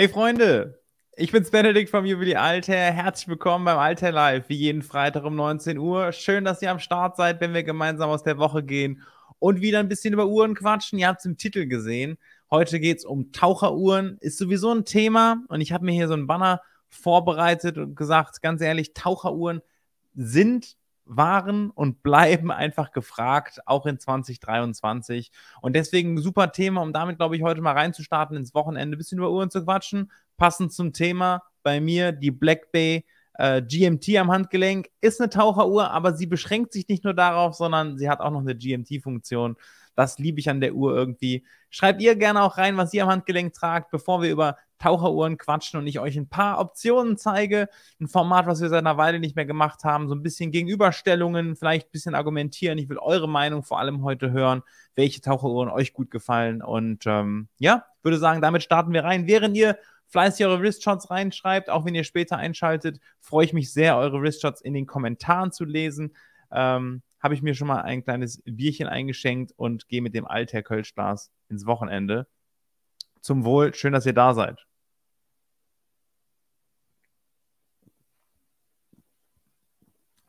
Hey Freunde, ich bin's Benedikt vom Jubilee Alter. Herzlich willkommen beim Alter Live, wie jeden Freitag um 19 Uhr. Schön, dass ihr am Start seid, wenn wir gemeinsam aus der Woche gehen und wieder ein bisschen über Uhren quatschen. Ihr habt's im Titel gesehen. Heute geht's um Taucheruhren. Ist sowieso ein Thema und ich habe mir hier so einen Banner vorbereitet und gesagt, ganz ehrlich, Taucheruhren sind waren und bleiben einfach gefragt, auch in 2023. Und deswegen ein super Thema, um damit, glaube ich, heute mal reinzustarten ins Wochenende, ein bisschen über Uhren zu quatschen. Passend zum Thema bei mir die Black Bay äh, GMT am Handgelenk ist eine Taucheruhr, aber sie beschränkt sich nicht nur darauf, sondern sie hat auch noch eine GMT-Funktion. Das liebe ich an der Uhr irgendwie. Schreibt ihr gerne auch rein, was ihr am Handgelenk tragt, bevor wir über Taucheruhren quatschen und ich euch ein paar Optionen zeige. Ein Format, was wir seit einer Weile nicht mehr gemacht haben. So ein bisschen Gegenüberstellungen, vielleicht ein bisschen argumentieren. Ich will eure Meinung vor allem heute hören, welche Taucheruhren euch gut gefallen. Und ähm, ja, würde sagen, damit starten wir rein. Während ihr fleißig eure Wristshots reinschreibt, auch wenn ihr später einschaltet, freue ich mich sehr, eure Wristshots in den Kommentaren zu lesen. Ähm, Habe ich mir schon mal ein kleines Bierchen eingeschenkt und gehe mit dem Alter Kölschglas ins Wochenende. Zum Wohl, schön, dass ihr da seid.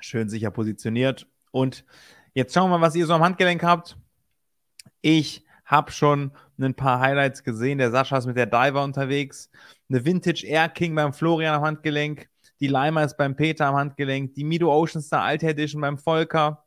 Schön sicher positioniert. Und jetzt schauen wir mal, was ihr so am Handgelenk habt. Ich habe schon ein paar Highlights gesehen. Der Sascha ist mit der Diver unterwegs. Eine Vintage Air King beim Florian am Handgelenk. Die Lima ist beim Peter am Handgelenk. Die Mido Ocean Star Alt Edition beim Volker.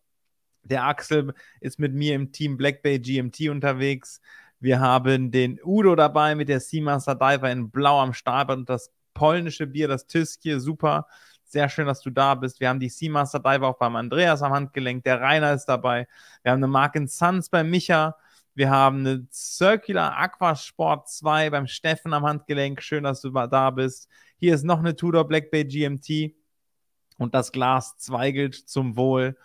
Der Axel ist mit mir im Team Black Bay GMT unterwegs. Wir haben den Udo dabei mit der Seamaster Diver in Blau am Stahlband und das polnische Bier, das Tyskie, super. Sehr schön, dass du da bist. Wir haben die Seamaster Diver auch beim Andreas am Handgelenk. Der Rainer ist dabei. Wir haben eine Mark Suns bei Micha. Wir haben eine Circular Aquasport 2 beim Steffen am Handgelenk. Schön, dass du da bist. Hier ist noch eine Tudor Black Bay GMT und das Glas zweigelt zum Wohl.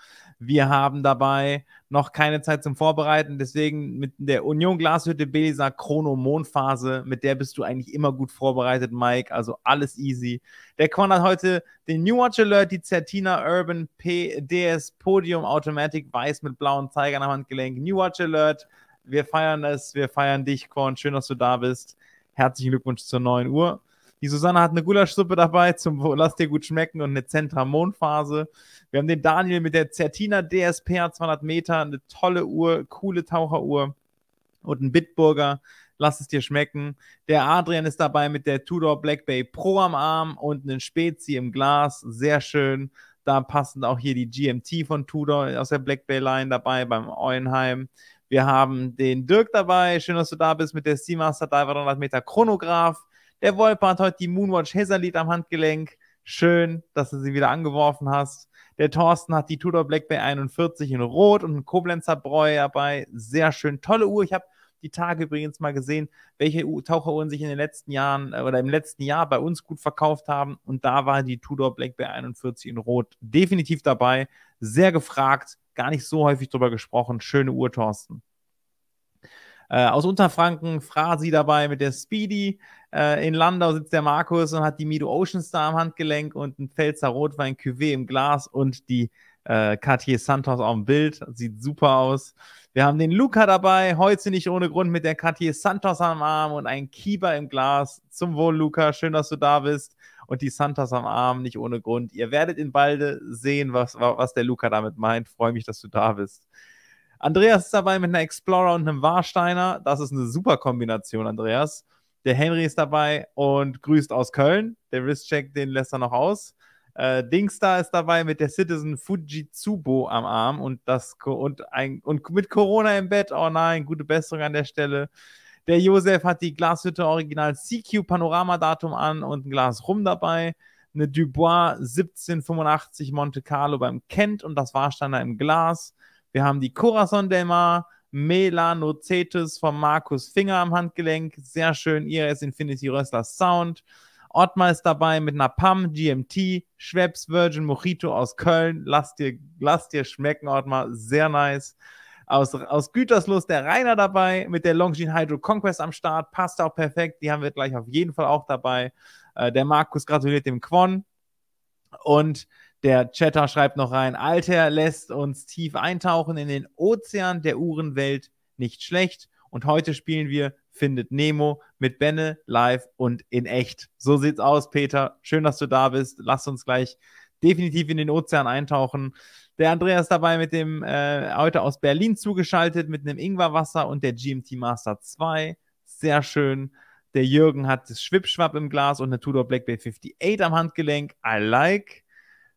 Wir haben dabei noch keine Zeit zum Vorbereiten. Deswegen mit der Union Glashütte Belisa Chrono Mondphase, mit der bist du eigentlich immer gut vorbereitet, Mike. Also alles easy. Der Quan hat heute den New Watch Alert, die Zertina Urban PDS Podium Automatic Weiß mit blauen Zeigern am Handgelenk. New Watch Alert. Wir feiern es, wir feiern dich, Quan. Schön, dass du da bist. Herzlichen Glückwunsch zur neuen Uhr. Die Susanne hat eine Gulaschsuppe dabei zum Lass dir gut schmecken und eine Zentramonphase. Wir haben den Daniel mit der Zertina DSPR 200 Meter, eine tolle Uhr, coole Taucheruhr und ein Bitburger. Lass es dir schmecken. Der Adrian ist dabei mit der Tudor Black Bay Pro am Arm und einen Spezi im Glas. Sehr schön. Da passen auch hier die GMT von Tudor aus der Black Bay Line dabei beim Eulenheim. Wir haben den Dirk dabei. Schön, dass du da bist mit der Seamaster Diver 100 Meter Chronograph. Der Wolper hat heute die Moonwatch Hazerlied am Handgelenk. Schön, dass du sie wieder angeworfen hast. Der Thorsten hat die Tudor Black Bay 41 in Rot und einen Koblenzer Bräu dabei. Sehr schön. Tolle Uhr. Ich habe die Tage übrigens mal gesehen, welche Taucheruhren sich in den letzten Jahren äh, oder im letzten Jahr bei uns gut verkauft haben. Und da war die Tudor Black Bay 41 in Rot definitiv dabei. Sehr gefragt, gar nicht so häufig drüber gesprochen. Schöne Uhr, Thorsten. Äh, aus Unterfranken, Frasi dabei mit der Speedy. Äh, in Landau sitzt der Markus und hat die Mido Ocean Star am Handgelenk und ein Pfälzer Rotwein Cuvée im Glas und die äh, Cartier Santos auf dem Bild. Sieht super aus. Wir haben den Luca dabei, heute nicht ohne Grund mit der Cartier Santos am Arm und ein Kieber im Glas. Zum Wohl, Luca, schön, dass du da bist. Und die Santos am Arm, nicht ohne Grund. Ihr werdet in Balde sehen, was, was der Luca damit meint. Freue mich, dass du da bist. Andreas ist dabei mit einer Explorer und einem Warsteiner. Das ist eine super Kombination, Andreas. Der Henry ist dabei und grüßt aus Köln. Der Wristcheck, den lässt er noch aus. Äh, Dingstar ist dabei mit der Citizen Fujitsubo am Arm und, das, und, ein, und mit Corona im Bett. Oh nein, gute Besserung an der Stelle. Der Josef hat die Glashütte Original CQ Panorama-Datum an und ein Glas Rum dabei. Eine Dubois 1785 Monte Carlo beim Kent und das Warsteiner im Glas. Wir haben die Corazon del Mar, Melanocetes von Markus Finger am Handgelenk. Sehr schön. IRS Infinity Röstler Sound. Ottmar ist dabei mit einer PAM, GMT, Schweppes Virgin Mojito aus Köln. Lass dir, lass dir schmecken, Ottmar. Sehr nice. Aus, aus Güterslust der Rainer dabei mit der Longines Hydro Conquest am Start. Passt auch perfekt. Die haben wir gleich auf jeden Fall auch dabei. Äh, der Markus gratuliert dem Quon. Und der Chatter schreibt noch rein, Alter lässt uns tief eintauchen in den Ozean der Uhrenwelt, nicht schlecht. Und heute spielen wir Findet Nemo mit Benne live und in echt. So sieht's aus, Peter. Schön, dass du da bist. Lass uns gleich definitiv in den Ozean eintauchen. Der Andreas dabei mit dem äh, heute aus Berlin zugeschaltet mit einem Ingwerwasser und der GMT Master 2. Sehr schön. Der Jürgen hat das Schwipschwapp im Glas und eine Tudor Black Bay 58 am Handgelenk. I like.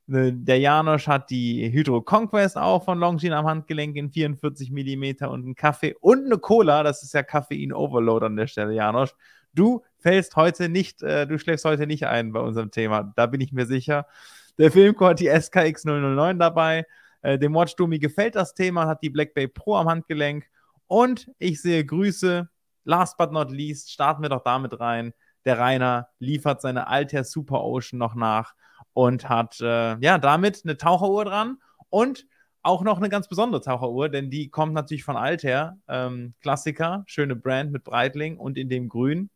Ne, der Janosch hat die Hydro Conquest auch von Longines am Handgelenk in 44 mm und einen Kaffee und eine Cola. Das ist ja Kaffein Overload an der Stelle, Janosch. Du fällst heute nicht, äh, du schläfst heute nicht ein bei unserem Thema. Da bin ich mir sicher. Der Filmco hat die SKX 009 dabei. Äh, dem Watch Dummy gefällt das Thema, hat die Black Bay Pro am Handgelenk. Und ich sehe Grüße. Last but not least, starten wir doch damit rein. Der Rainer liefert seine Alter Super Ocean noch nach und hat äh, ja damit eine Taucheruhr dran und auch noch eine ganz besondere Taucheruhr, denn die kommt natürlich von Alther. Ähm, Klassiker, schöne Brand mit Breitling und in dem Grün.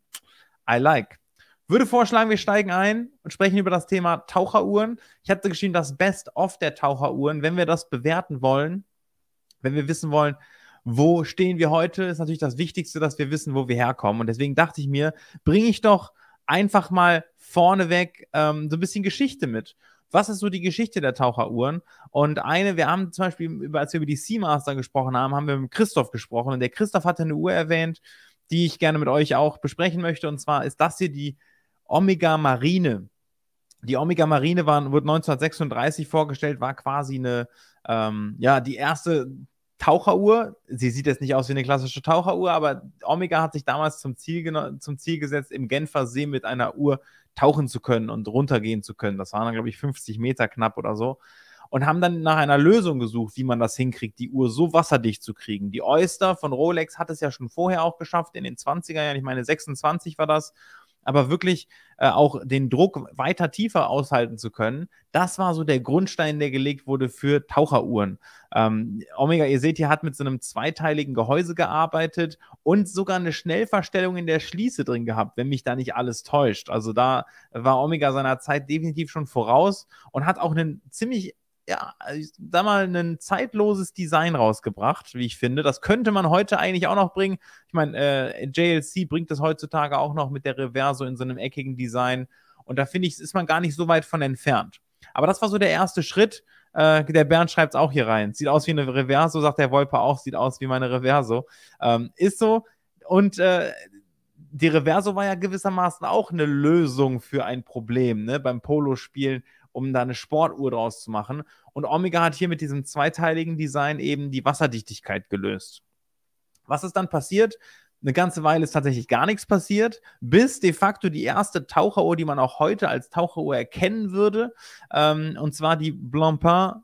I like. Würde vorschlagen, wir steigen ein und sprechen über das Thema Taucheruhren. Ich hatte geschrieben, das Best-of der Taucheruhren. Wenn wir das bewerten wollen, wenn wir wissen wollen, wo stehen wir heute, ist natürlich das Wichtigste, dass wir wissen, wo wir herkommen. Und deswegen dachte ich mir, bringe ich doch einfach mal vorneweg ähm, so ein bisschen Geschichte mit. Was ist so die Geschichte der Taucheruhren? Und eine, wir haben zum Beispiel, über, als wir über die Seamaster gesprochen haben, haben wir mit Christoph gesprochen und der Christoph hatte eine Uhr erwähnt, die ich gerne mit euch auch besprechen möchte. Und zwar ist das hier die Omega Marine. Die Omega Marine war, wurde 1936 vorgestellt, war quasi eine, ähm, ja, die erste Taucheruhr. Sie sieht jetzt nicht aus wie eine klassische Taucheruhr, aber Omega hat sich damals zum Ziel, zum Ziel gesetzt, im Genfer See mit einer Uhr tauchen zu können und runtergehen zu können. Das waren dann, glaube ich, 50 Meter knapp oder so. Und haben dann nach einer Lösung gesucht, wie man das hinkriegt, die Uhr so wasserdicht zu kriegen. Die Oyster von Rolex hat es ja schon vorher auch geschafft, in den 20er Jahren, ich meine 26 war das aber wirklich äh, auch den Druck weiter tiefer aushalten zu können, das war so der Grundstein, der gelegt wurde für Taucheruhren. Ähm, Omega, ihr seht, hier hat mit so einem zweiteiligen Gehäuse gearbeitet und sogar eine Schnellverstellung in der Schließe drin gehabt, wenn mich da nicht alles täuscht. Also da war Omega seiner Zeit definitiv schon voraus und hat auch einen ziemlich ja, also sag mal, ein zeitloses Design rausgebracht, wie ich finde. Das könnte man heute eigentlich auch noch bringen. Ich meine, äh, JLC bringt das heutzutage auch noch mit der Reverso in so einem eckigen Design. Und da finde ich, ist man gar nicht so weit von entfernt. Aber das war so der erste Schritt. Äh, der Bernd schreibt es auch hier rein. Sieht aus wie eine Reverso, sagt der Wolper auch, sieht aus wie meine Reverso. Ähm, ist so. Und äh, die Reverso war ja gewissermaßen auch eine Lösung für ein Problem, ne? Beim Polospielen um da eine Sportuhr draus zu machen. Und Omega hat hier mit diesem zweiteiligen Design eben die Wasserdichtigkeit gelöst. Was ist dann passiert? Eine ganze Weile ist tatsächlich gar nichts passiert, bis de facto die erste Taucheruhr, die man auch heute als Taucheruhr erkennen würde, ähm, und zwar die Blancpain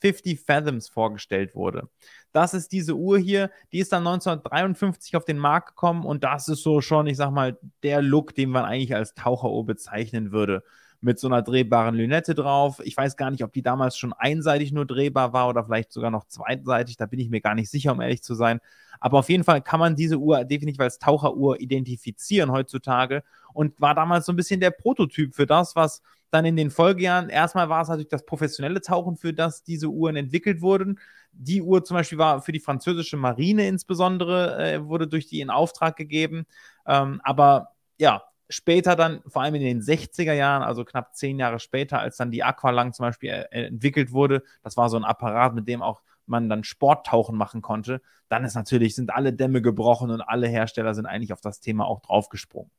50 Fathoms vorgestellt wurde. Das ist diese Uhr hier, die ist dann 1953 auf den Markt gekommen und das ist so schon, ich sag mal, der Look, den man eigentlich als Taucheruhr bezeichnen würde mit so einer drehbaren Lünette drauf. Ich weiß gar nicht, ob die damals schon einseitig nur drehbar war oder vielleicht sogar noch zweiseitig. Da bin ich mir gar nicht sicher, um ehrlich zu sein. Aber auf jeden Fall kann man diese Uhr definitiv als Taucheruhr identifizieren heutzutage und war damals so ein bisschen der Prototyp für das, was dann in den Folgejahren, erstmal war es natürlich das professionelle Tauchen, für das diese Uhren entwickelt wurden. Die Uhr zum Beispiel war für die französische Marine insbesondere, äh, wurde durch die in Auftrag gegeben. Ähm, aber ja, später dann, vor allem in den 60er Jahren, also knapp zehn Jahre später, als dann die Aqualang zum Beispiel äh, äh, entwickelt wurde, das war so ein Apparat, mit dem auch man dann Sporttauchen machen konnte, dann ist natürlich, sind alle Dämme gebrochen und alle Hersteller sind eigentlich auf das Thema auch draufgesprungen.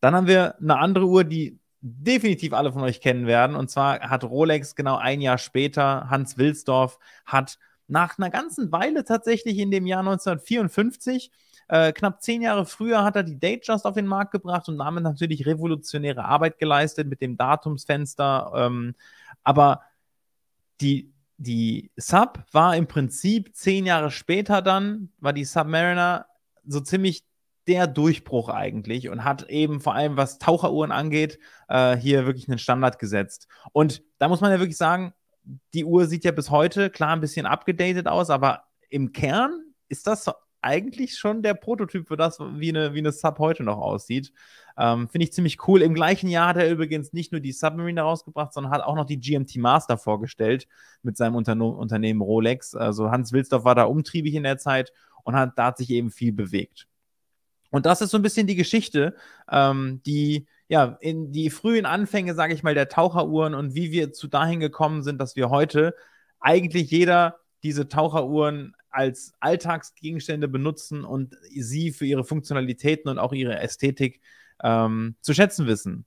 Dann haben wir eine andere Uhr, die definitiv alle von euch kennen werden. Und zwar hat Rolex genau ein Jahr später, Hans Wilsdorf hat nach einer ganzen Weile tatsächlich in dem Jahr 1954 äh, knapp zehn Jahre früher hat er die Datejust auf den Markt gebracht und damit natürlich revolutionäre Arbeit geleistet mit dem Datumsfenster. Ähm, aber die, die Sub war im Prinzip zehn Jahre später dann, war die Submariner so ziemlich der Durchbruch eigentlich und hat eben vor allem, was Taucheruhren angeht, äh, hier wirklich einen Standard gesetzt. Und da muss man ja wirklich sagen, die Uhr sieht ja bis heute klar ein bisschen abgedatet aus, aber im Kern ist das eigentlich schon der Prototyp für das, wie eine, wie eine Sub heute noch aussieht. Ähm, Finde ich ziemlich cool. Im gleichen Jahr hat er übrigens nicht nur die Submarine rausgebracht, sondern hat auch noch die GMT Master vorgestellt mit seinem Unterne Unternehmen Rolex. Also Hans Wilsdorf war da umtriebig in der Zeit und hat, da hat sich eben viel bewegt. Und das ist so ein bisschen die Geschichte, ähm, die ja in die frühen Anfänge, sage ich mal, der Taucheruhren und wie wir zu dahin gekommen sind, dass wir heute eigentlich jeder diese Taucheruhren als Alltagsgegenstände benutzen und sie für ihre Funktionalitäten und auch ihre Ästhetik ähm, zu schätzen wissen.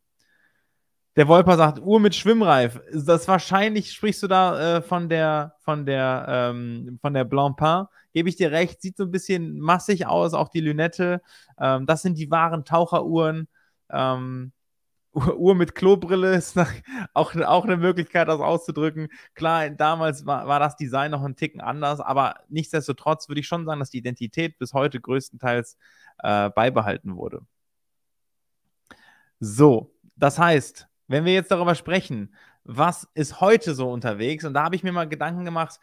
Der Wolper sagt, Uhr mit Schwimmreif. Das wahrscheinlich sprichst du da äh, von der von der ähm, von der Blancpain. Gebe ich dir recht, sieht so ein bisschen massig aus, auch die Lünette. Ähm, das sind die wahren Taucheruhren. Ähm, Uhr mit Klobrille ist nach, auch, auch eine Möglichkeit, das auszudrücken. Klar, damals war, war das Design noch ein Ticken anders, aber nichtsdestotrotz würde ich schon sagen, dass die Identität bis heute größtenteils äh, beibehalten wurde. So, das heißt, wenn wir jetzt darüber sprechen, was ist heute so unterwegs, und da habe ich mir mal Gedanken gemacht,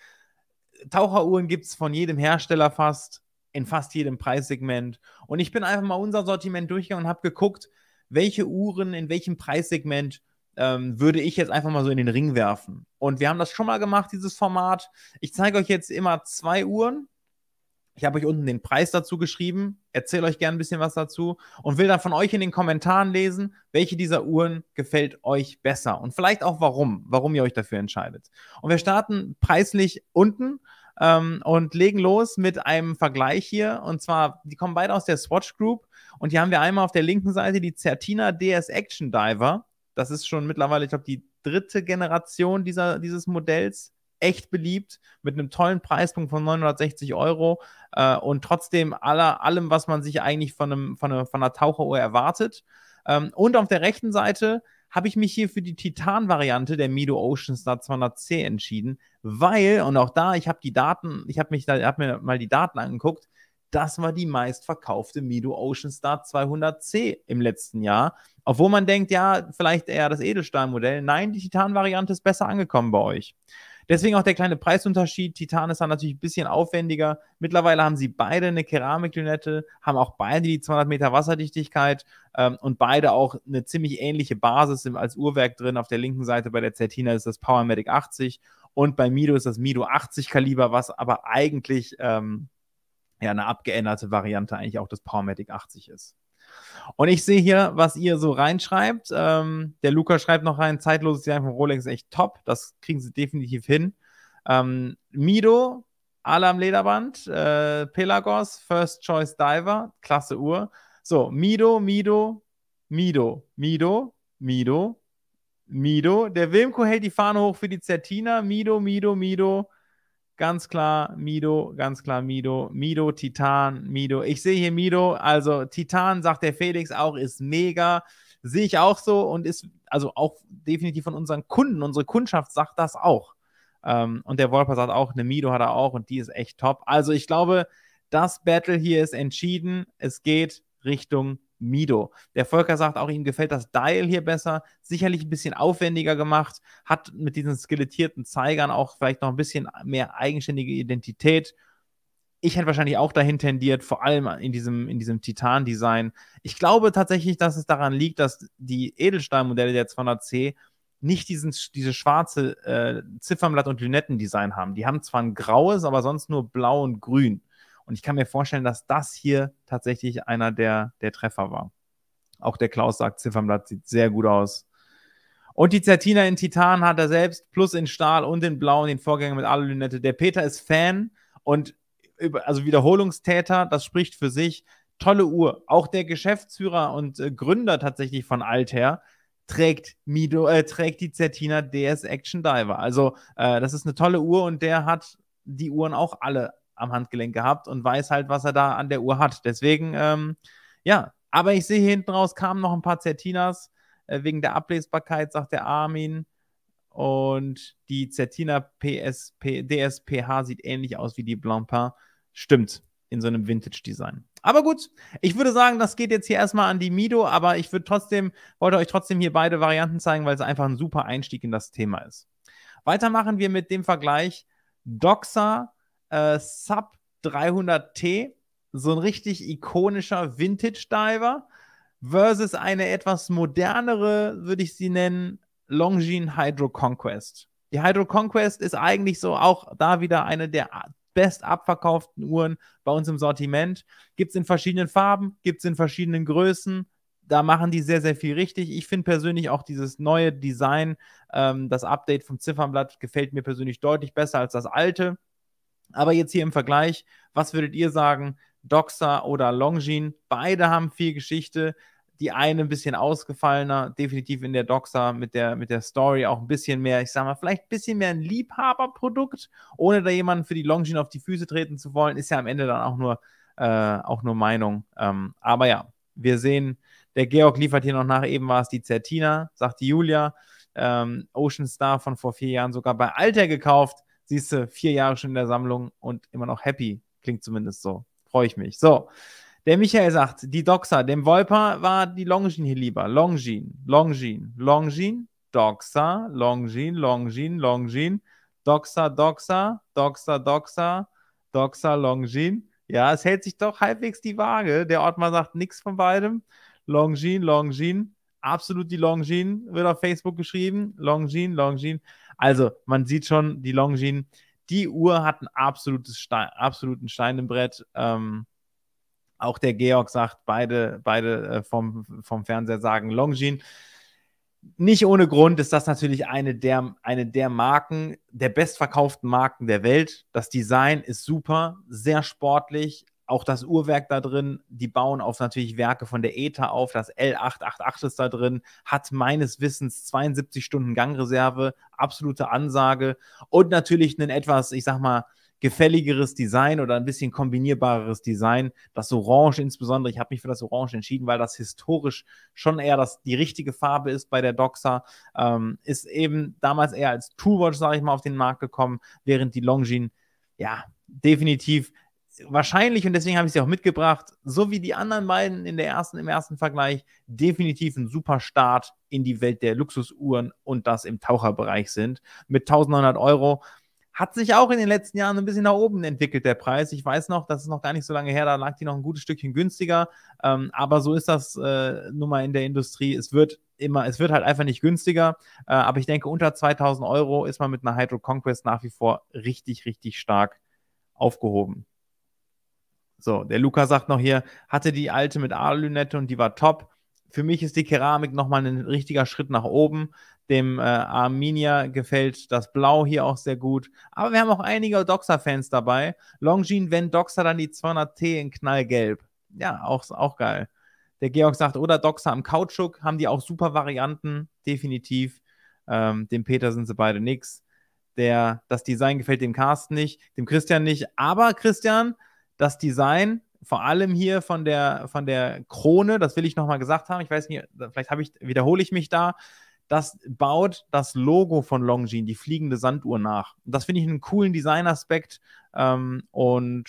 Taucheruhren gibt es von jedem Hersteller fast, in fast jedem Preissegment. Und ich bin einfach mal unser Sortiment durchgegangen und habe geguckt, welche Uhren in welchem Preissegment ähm, würde ich jetzt einfach mal so in den Ring werfen. Und wir haben das schon mal gemacht, dieses Format. Ich zeige euch jetzt immer zwei Uhren. Ich habe euch unten den Preis dazu geschrieben, erzähle euch gerne ein bisschen was dazu und will dann von euch in den Kommentaren lesen, welche dieser Uhren gefällt euch besser und vielleicht auch warum, warum ihr euch dafür entscheidet. Und wir starten preislich unten ähm, und legen los mit einem Vergleich hier. Und zwar, die kommen beide aus der Swatch Group. Und hier haben wir einmal auf der linken Seite die Certina DS Action Diver. Das ist schon mittlerweile, ich glaube, die dritte Generation dieser, dieses Modells. Echt beliebt, mit einem tollen Preispunkt von 960 Euro äh, und trotzdem aller, allem, was man sich eigentlich von, einem, von, einem, von einer Taucheruhr erwartet. Ähm, und auf der rechten Seite habe ich mich hier für die Titan-Variante der Mido Ocean Star 200C entschieden weil, und auch da, ich habe die Daten, ich habe hab mir mal die Daten angeguckt, das war die meistverkaufte Mido Ocean Star 200C im letzten Jahr. Obwohl man denkt, ja, vielleicht eher das Edelstahlmodell. Nein, die Titan-Variante ist besser angekommen bei euch. Deswegen auch der kleine Preisunterschied. Titan ist dann natürlich ein bisschen aufwendiger. Mittlerweile haben sie beide eine Keramiklünette, haben auch beide die 200 Meter Wasserdichtigkeit ähm, und beide auch eine ziemlich ähnliche Basis als Uhrwerk drin. Auf der linken Seite bei der Certina ist das Powermatic 80 und bei Mido ist das Mido 80 Kaliber, was aber eigentlich ähm, ja eine abgeänderte Variante eigentlich auch des Powermatic 80 ist. Und ich sehe hier, was ihr so reinschreibt. Ähm, der Luca schreibt noch rein, zeitloses Design von Rolex ist echt top. Das kriegen sie definitiv hin. Ähm, Mido, Alarm Lederband, äh, Pelagos, First Choice Diver, klasse Uhr. So, Mido, Mido, Mido, Mido, Mido, Mido. Der Wilmko hält die Fahne hoch für die Zertina. Mido, Mido, Mido. Ganz klar, Mido, ganz klar, Mido. Mido, Titan, Mido. Ich sehe hier Mido, also Titan, sagt der Felix auch, ist mega. Sehe ich auch so und ist, also auch definitiv von unseren Kunden, unsere Kundschaft sagt das auch. Ähm, und der Wolper sagt auch, eine Mido hat er auch und die ist echt top. Also ich glaube, das Battle hier ist entschieden. Es geht Richtung Mido. Der Volker sagt auch, ihm gefällt das Dial hier besser. Sicherlich ein bisschen aufwendiger gemacht, hat mit diesen skelettierten Zeigern auch vielleicht noch ein bisschen mehr eigenständige Identität. Ich hätte wahrscheinlich auch dahin tendiert, vor allem in diesem, in diesem Titan-Design. Ich glaube tatsächlich, dass es daran liegt, dass die Edelstahlmodelle der 200C nicht diesen, diese schwarze äh, Ziffernblatt- und Lünettendesign haben. Die haben zwar ein graues, aber sonst nur blau und grün. Und ich kann mir vorstellen, dass das hier tatsächlich einer der, der Treffer war. Auch der Klaus sagt, Ziffernblatt sieht sehr gut aus. Und die Zertina in Titan hat er selbst, plus in Stahl und in Blau und den Vorgänger mit Alulünette. Der Peter ist Fan und also Wiederholungstäter, das spricht für sich. Tolle Uhr. Auch der Geschäftsführer und äh, Gründer tatsächlich von Alther trägt Mido, äh, trägt die Zertina DS Action Diver. Also äh, das ist eine tolle Uhr und der hat die Uhren auch alle am Handgelenk gehabt und weiß halt, was er da an der Uhr hat. Deswegen, ähm, ja, aber ich sehe hier hinten raus kamen noch ein paar Zertinas. Äh, wegen der Ablesbarkeit, sagt der Armin. Und die Zertina PSP, DSPH sieht ähnlich aus wie die Blancpain. Stimmt, in so einem Vintage-Design. Aber gut, ich würde sagen, das geht jetzt hier erstmal an die Mido, aber ich würde trotzdem, wollte euch trotzdem hier beide Varianten zeigen, weil es einfach ein super Einstieg in das Thema ist. Weiter machen wir mit dem Vergleich Doxa äh, Sub 300T, so ein richtig ikonischer Vintage-Diver, versus eine etwas modernere, würde ich sie nennen, Longines Hydro Conquest. Die Hydro Conquest ist eigentlich so auch da wieder eine der best abverkauften Uhren bei uns im Sortiment. Gibt es in verschiedenen Farben, gibt es in verschiedenen Größen. Da machen die sehr, sehr viel richtig. Ich finde persönlich auch dieses neue Design, ähm, das Update vom Ziffernblatt, gefällt mir persönlich deutlich besser als das alte. Aber jetzt hier im Vergleich, was würdet ihr sagen? Doxa oder Longin? Beide haben viel Geschichte. Die eine ein bisschen ausgefallener, definitiv in der Doxa mit der, mit der Story auch ein bisschen mehr, ich sag mal, vielleicht ein bisschen mehr ein Liebhaberprodukt, ohne da jemanden für die Longin auf die Füße treten zu wollen, ist ja am Ende dann auch nur, äh, auch nur Meinung. Ähm, aber ja, wir sehen, der Georg liefert hier noch nach, eben war es die Zertina, sagt die Julia, ähm, Ocean Star von vor vier Jahren sogar bei Alter gekauft Siehst du, vier Jahre schon in der Sammlung und immer noch happy. Klingt zumindest so. Freue ich mich. So. Der Michael sagt, die Doxa, dem Volper war die Longin hier lieber. Longin, Longin, Longin, Doxa, Longin, Longin, Longin, Doxa, Doxa, Doxa, Doxa, Doxa, Longin. Ja, es hält sich doch halbwegs die Waage. Der Ortmann sagt nichts von beidem. Longin, Longin, absolut die Longines, wird auf Facebook geschrieben. Longines, Longines. Also, man sieht schon, die Longines, die Uhr hat ein absolutes Stein, absoluten Stein im Brett. Ähm, auch der Georg sagt, beide, beide äh, vom, vom Fernseher sagen Longines. Nicht ohne Grund ist das natürlich eine der, eine der Marken, der bestverkauften Marken der Welt. Das Design ist super, sehr sportlich, auch das Uhrwerk da drin, die bauen auf natürlich Werke von der ETA auf, das L888 ist da drin, hat meines Wissens 72 Stunden Gangreserve, absolute Ansage und natürlich ein etwas, ich sag mal, gefälligeres Design oder ein bisschen kombinierbareres Design. Das Orange insbesondere, ich habe mich für das Orange entschieden, weil das historisch schon eher das, die richtige Farbe ist bei der Doxa. Ähm, ist eben damals eher als Toolwatch, sage ich mal, auf den Markt gekommen, während die Longines, ja, definitiv wahrscheinlich, und deswegen habe ich sie auch mitgebracht, so wie die anderen beiden in der ersten, im ersten Vergleich, definitiv ein super Start in die Welt der Luxusuhren und das im Taucherbereich sind. Mit 1900 Euro hat sich auch in den letzten Jahren ein bisschen nach oben entwickelt, der Preis. Ich weiß noch, das ist noch gar nicht so lange her, da lag die noch ein gutes Stückchen günstiger. Ähm, aber so ist das äh, nun mal in der Industrie. Es wird immer, es wird halt einfach nicht günstiger. Äh, aber ich denke, unter 2000 Euro ist man mit einer Hydro Conquest nach wie vor richtig, richtig stark aufgehoben. So, der Luca sagt noch hier, hatte die alte mit A-Lünette und die war top. Für mich ist die Keramik nochmal ein richtiger Schritt nach oben. Dem äh, Arminia gefällt das Blau hier auch sehr gut. Aber wir haben auch einige Doxa-Fans dabei. Longines, wenn Doxa, dann die 200T in Knallgelb. Ja, auch, auch geil. Der Georg sagt, oder Doxa am Kautschuk, haben die auch super Varianten, definitiv. Ähm, dem Peter sind sie beide nix. Der, das Design gefällt dem Carsten nicht, dem Christian nicht. Aber Christian, das Design, vor allem hier von der, von der Krone, das will ich nochmal gesagt haben, ich weiß nicht, vielleicht ich, wiederhole ich mich da, das baut das Logo von Longines, die fliegende Sanduhr nach. Das finde ich einen coolen Designaspekt ähm, und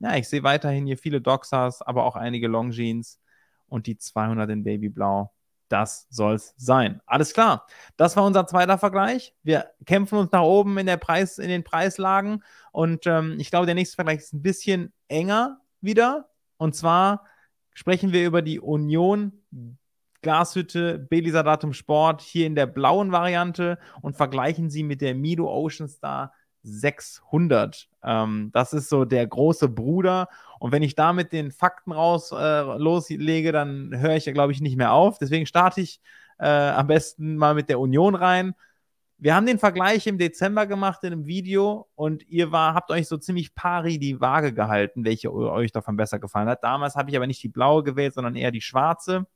ja, ich sehe weiterhin hier viele Doxas, aber auch einige Longines und die 200 in Babyblau das soll es sein. Alles klar. Das war unser zweiter Vergleich. Wir kämpfen uns nach oben in, der Preis, in den Preislagen. Und ähm, ich glaube, der nächste Vergleich ist ein bisschen enger wieder. Und zwar sprechen wir über die Union Glashütte, Belisa Datum Sport hier in der blauen Variante und vergleichen sie mit der Mido Ocean Star 600. Ähm, das ist so der große Bruder. Und wenn ich da mit den Fakten raus äh, loslege, dann höre ich ja, glaube ich, nicht mehr auf. Deswegen starte ich äh, am besten mal mit der Union rein. Wir haben den Vergleich im Dezember gemacht in einem Video und ihr war, habt euch so ziemlich pari die Waage gehalten, welche euch davon besser gefallen hat. Damals habe ich aber nicht die blaue gewählt, sondern eher die schwarze.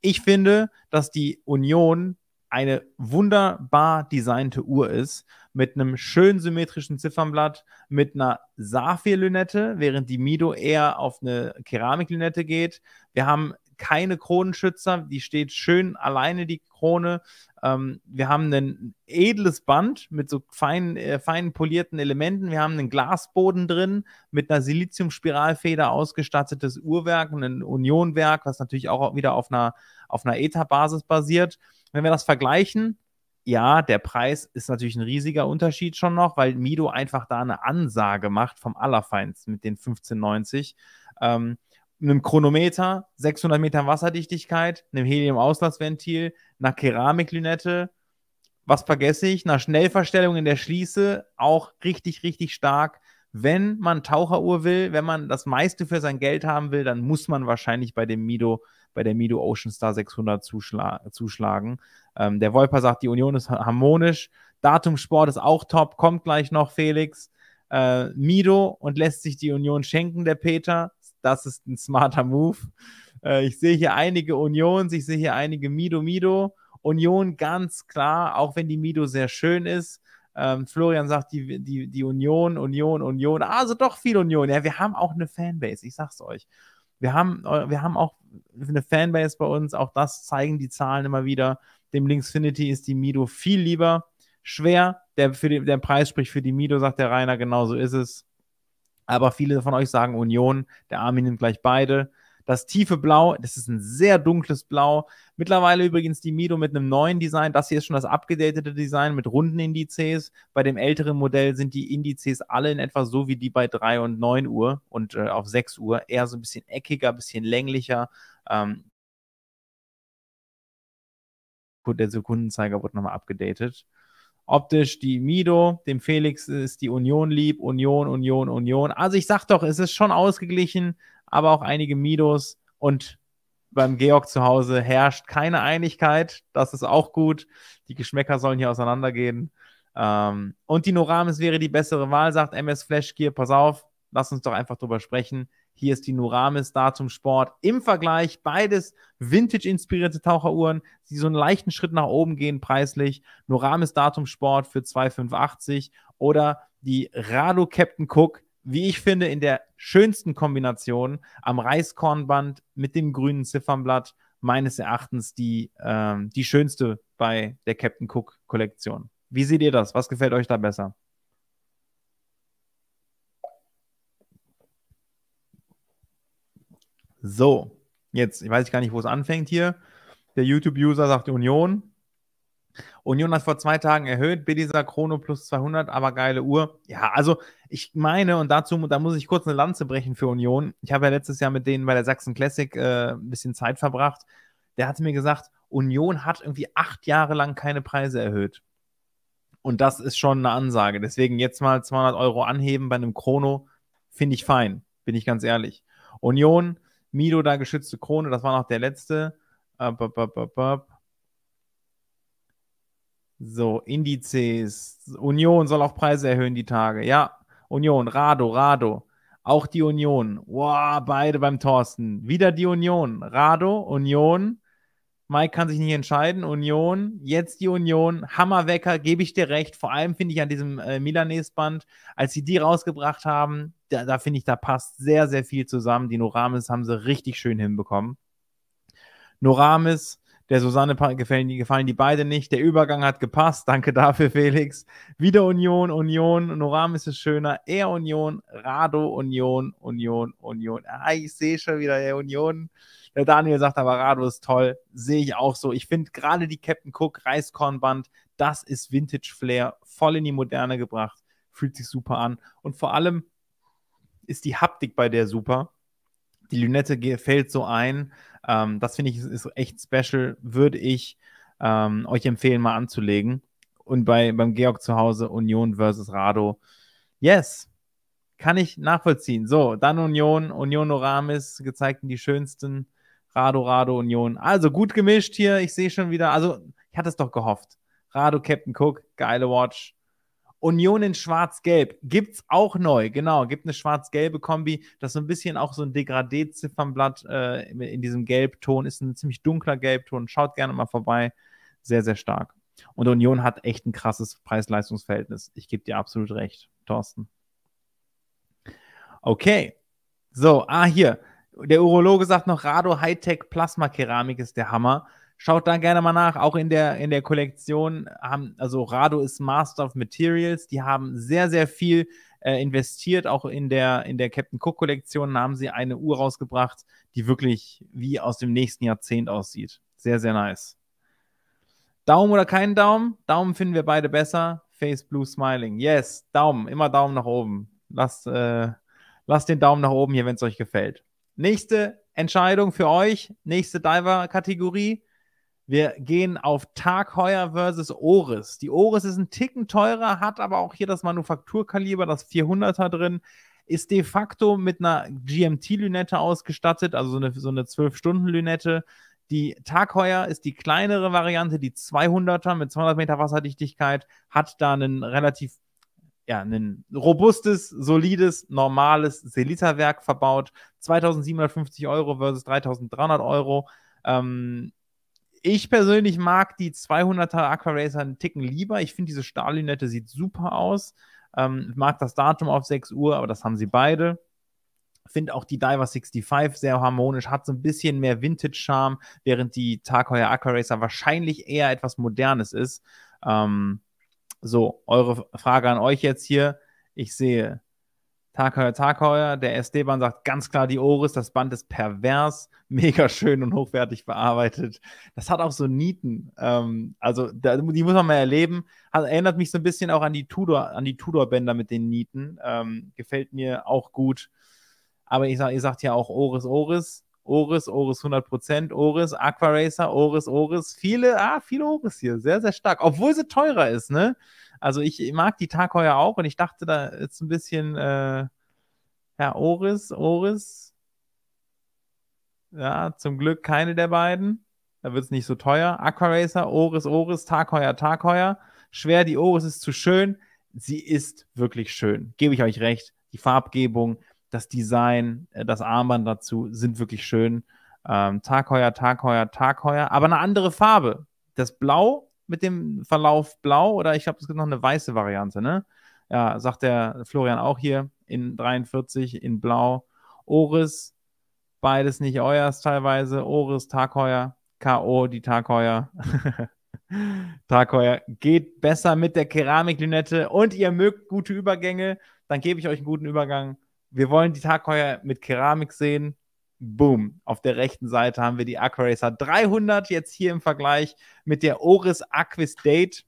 Ich finde, dass die Union eine wunderbar designte Uhr ist, mit einem schön symmetrischen Ziffernblatt, mit einer Saphir-Lünette, während die Mido eher auf eine Keramiklünette geht. Wir haben keine Kronenschützer, die steht schön alleine, die Krone. Ähm, wir haben ein edles Band mit so feinen, äh, feinen polierten Elementen. Wir haben einen Glasboden drin mit einer Siliziumspiralfeder ausgestattetes Uhrwerk und ein Unionwerk, was natürlich auch wieder auf einer, auf einer ETA-Basis basiert. Wenn wir das vergleichen, ja, der Preis ist natürlich ein riesiger Unterschied schon noch, weil Mido einfach da eine Ansage macht vom Allerfeinsten mit den 15,90. Ähm, einem Chronometer, 600 Metern Wasserdichtigkeit, einem Helium-Auslassventil, einer Keramiklünette. Was vergesse ich? Einer Schnellverstellung in der Schließe, auch richtig, richtig stark. Wenn man Taucheruhr will, wenn man das meiste für sein Geld haben will, dann muss man wahrscheinlich bei dem Mido bei der Mido Ocean Star 600 zuschla zuschlagen. Ähm, der Wolper sagt, die Union ist harmonisch. Datumsport ist auch top, kommt gleich noch Felix. Äh, Mido und lässt sich die Union schenken, der Peter. Das ist ein smarter Move. Äh, ich sehe hier einige Unions, ich sehe hier einige Mido Mido. Union ganz klar, auch wenn die Mido sehr schön ist. Ähm, Florian sagt, die, die, die Union, Union, Union. Also doch viel Union. Ja, wir haben auch eine Fanbase, ich sag's euch. Wir haben, äh, wir haben auch eine Fanbase bei uns, auch das zeigen die Zahlen immer wieder. Dem Linksfinity ist die Mido viel lieber. Schwer, der, für die, der Preis spricht für die Mido, sagt der Rainer, genau so ist es. Aber viele von euch sagen Union, der Armin nimmt gleich beide. Das tiefe Blau, das ist ein sehr dunkles Blau. Mittlerweile übrigens die Mido mit einem neuen Design. Das hier ist schon das abgedatete Design mit runden Indizes. Bei dem älteren Modell sind die Indizes alle in etwa so wie die bei 3 und 9 Uhr und äh, auf 6 Uhr. Eher so ein bisschen eckiger, ein bisschen länglicher. Ähm, der Sekundenzeiger wurde nochmal abgedatet. Optisch die Mido, dem Felix ist die Union lieb, Union, Union, Union. Also ich sag doch, es ist schon ausgeglichen, aber auch einige Midos und beim Georg zu Hause herrscht keine Einigkeit. Das ist auch gut. Die Geschmäcker sollen hier auseinandergehen. Ähm, und die Noramis wäre die bessere Wahl, sagt MS Flash Gear. Pass auf, lass uns doch einfach drüber sprechen. Hier ist die Noramis da zum Sport. Im Vergleich beides Vintage-inspirierte Taucheruhren, die so einen leichten Schritt nach oben gehen preislich. Noramis Datum Sport für 2,85 oder die Rado Captain Cook wie ich finde, in der schönsten Kombination am Reiskornband mit dem grünen Ziffernblatt meines Erachtens die, ähm, die schönste bei der Captain Cook Kollektion. Wie seht ihr das? Was gefällt euch da besser? So, jetzt, ich weiß gar nicht, wo es anfängt hier. Der YouTube-User sagt Union. Union hat vor zwei Tagen erhöht, Bediser Chrono plus 200, aber geile Uhr. Ja, also ich meine, und dazu, da muss ich kurz eine Lanze brechen für Union. Ich habe ja letztes Jahr mit denen bei der Sachsen Classic äh, ein bisschen Zeit verbracht. Der hat mir gesagt, Union hat irgendwie acht Jahre lang keine Preise erhöht. Und das ist schon eine Ansage. Deswegen jetzt mal 200 Euro anheben bei einem Chrono, finde ich fein, bin ich ganz ehrlich. Union, Mido da geschützte Krone, das war noch der letzte. Up, up, up, up, up. So, Indizes. Union soll auch Preise erhöhen die Tage. Ja, Union, Rado, Rado. Auch die Union. Wow, beide beim Thorsten. Wieder die Union. Rado, Union. Mike kann sich nicht entscheiden. Union, jetzt die Union. Hammerwecker, gebe ich dir recht. Vor allem finde ich an diesem äh, Milanese-Band, als sie die rausgebracht haben, da, da finde ich, da passt sehr, sehr viel zusammen. Die Noramis haben sie richtig schön hinbekommen. Noramis, der Susanne gefallen gefallen die beide nicht. Der Übergang hat gepasst. Danke dafür, Felix. Wieder Union, Union. Noram ist es schöner. Er Union, Rado Union, Union, Union. Ah, ich sehe schon wieder, der Union. Der Daniel sagt aber, Rado ist toll. Sehe ich auch so. Ich finde gerade die Captain Cook Reiskornband, das ist Vintage Flair. Voll in die Moderne gebracht. Fühlt sich super an. Und vor allem ist die Haptik bei der super die Lünette fällt so ein. Ähm, das finde ich ist echt special. Würde ich ähm, euch empfehlen, mal anzulegen. Und bei, beim Georg zu Hause Union versus Rado. Yes, kann ich nachvollziehen. So, dann Union, Union Oramis, gezeigten die schönsten. Rado, Rado, Union. Also gut gemischt hier. Ich sehe schon wieder. Also, ich hatte es doch gehofft. Rado, Captain Cook, geile Watch. Union in Schwarz-Gelb gibt es auch neu, genau, gibt eine schwarz-gelbe Kombi, das so ein bisschen auch so ein Degradé-Ziffernblatt äh, in diesem Gelbton, ist ein ziemlich dunkler Gelbton, schaut gerne mal vorbei, sehr, sehr stark. Und Union hat echt ein krasses Preis-Leistungs-Verhältnis, ich gebe dir absolut recht, Thorsten. Okay, so, ah, hier, der Urologe sagt noch, Rado Hightech Plasma Keramik ist der Hammer. Schaut da gerne mal nach, auch in der, in der Kollektion haben, also Rado ist Master of Materials, die haben sehr, sehr viel äh, investiert, auch in der, in der Captain Cook Kollektion haben sie eine Uhr rausgebracht, die wirklich wie aus dem nächsten Jahrzehnt aussieht. Sehr, sehr nice. Daumen oder keinen Daumen? Daumen finden wir beide besser. Face Blue Smiling. Yes, Daumen, immer Daumen nach oben. Lasst, äh, lasst den Daumen nach oben hier, wenn es euch gefällt. Nächste Entscheidung für euch, nächste Diver-Kategorie. Wir gehen auf Tagheuer versus Oris. Die Oris ist ein Ticken teurer, hat aber auch hier das Manufakturkaliber, das 400er drin, ist de facto mit einer GMT-Lünette ausgestattet, also so eine, so eine 12-Stunden-Lünette. Die Tagheuer ist die kleinere Variante, die 200er mit 200 Meter Wasserdichtigkeit, hat da einen relativ ja, ein robustes, solides, normales Selita-Werk verbaut. 2750 Euro versus 3300 Euro. Ähm, ich persönlich mag die 200er Aquaracer einen Ticken lieber. Ich finde, diese Stahllünette sieht super aus. Ähm, mag das Datum auf 6 Uhr, aber das haben sie beide. Finde auch die Diver 65 sehr harmonisch, hat so ein bisschen mehr Vintage-Charme, während die Tagheuer Aquaracer wahrscheinlich eher etwas Modernes ist. Ähm, so, eure Frage an euch jetzt hier. Ich sehe Tagheuer, Tagheuer, der SD-Band sagt ganz klar die Oris, das Band ist pervers, mega schön und hochwertig bearbeitet. Das hat auch so Nieten. Ähm, also da, die muss man mal erleben. Hat, erinnert mich so ein bisschen auch an die Tudor, an die Tudor-Bänder mit den Nieten. Ähm, gefällt mir auch gut. Aber ich sag, ihr sagt ja auch Oris, Oris. Oris, Oris 100%, Oris, Aquaracer, Oris, Oris, viele, ah, viele Oris hier, sehr, sehr stark, obwohl sie teurer ist, ne? Also ich mag die Tagheuer auch und ich dachte, da jetzt ein bisschen, äh, ja, Oris, Oris, ja, zum Glück keine der beiden, da wird es nicht so teuer, Aquaracer, Oris, Oris, Tagheuer, Tagheuer, schwer, die Oris ist zu schön, sie ist wirklich schön, gebe ich euch recht, die Farbgebung, das Design, äh, das Armband dazu sind wirklich schön. Ähm, Tagheuer, Tagheuer, Tagheuer, aber eine andere Farbe. Das Blau mit dem Verlauf Blau oder ich glaube, es gibt noch eine weiße Variante, ne? Ja, sagt der Florian auch hier in 43 in Blau. Oris, beides nicht euers teilweise. Oris, Tagheuer, K.O., die Tagheuer. Tagheuer geht besser mit der Keramiklünette und ihr mögt gute Übergänge. Dann gebe ich euch einen guten Übergang wir wollen die Tagheuer mit Keramik sehen. Boom. Auf der rechten Seite haben wir die Aquaracer 300 jetzt hier im Vergleich mit der Oris Aquistate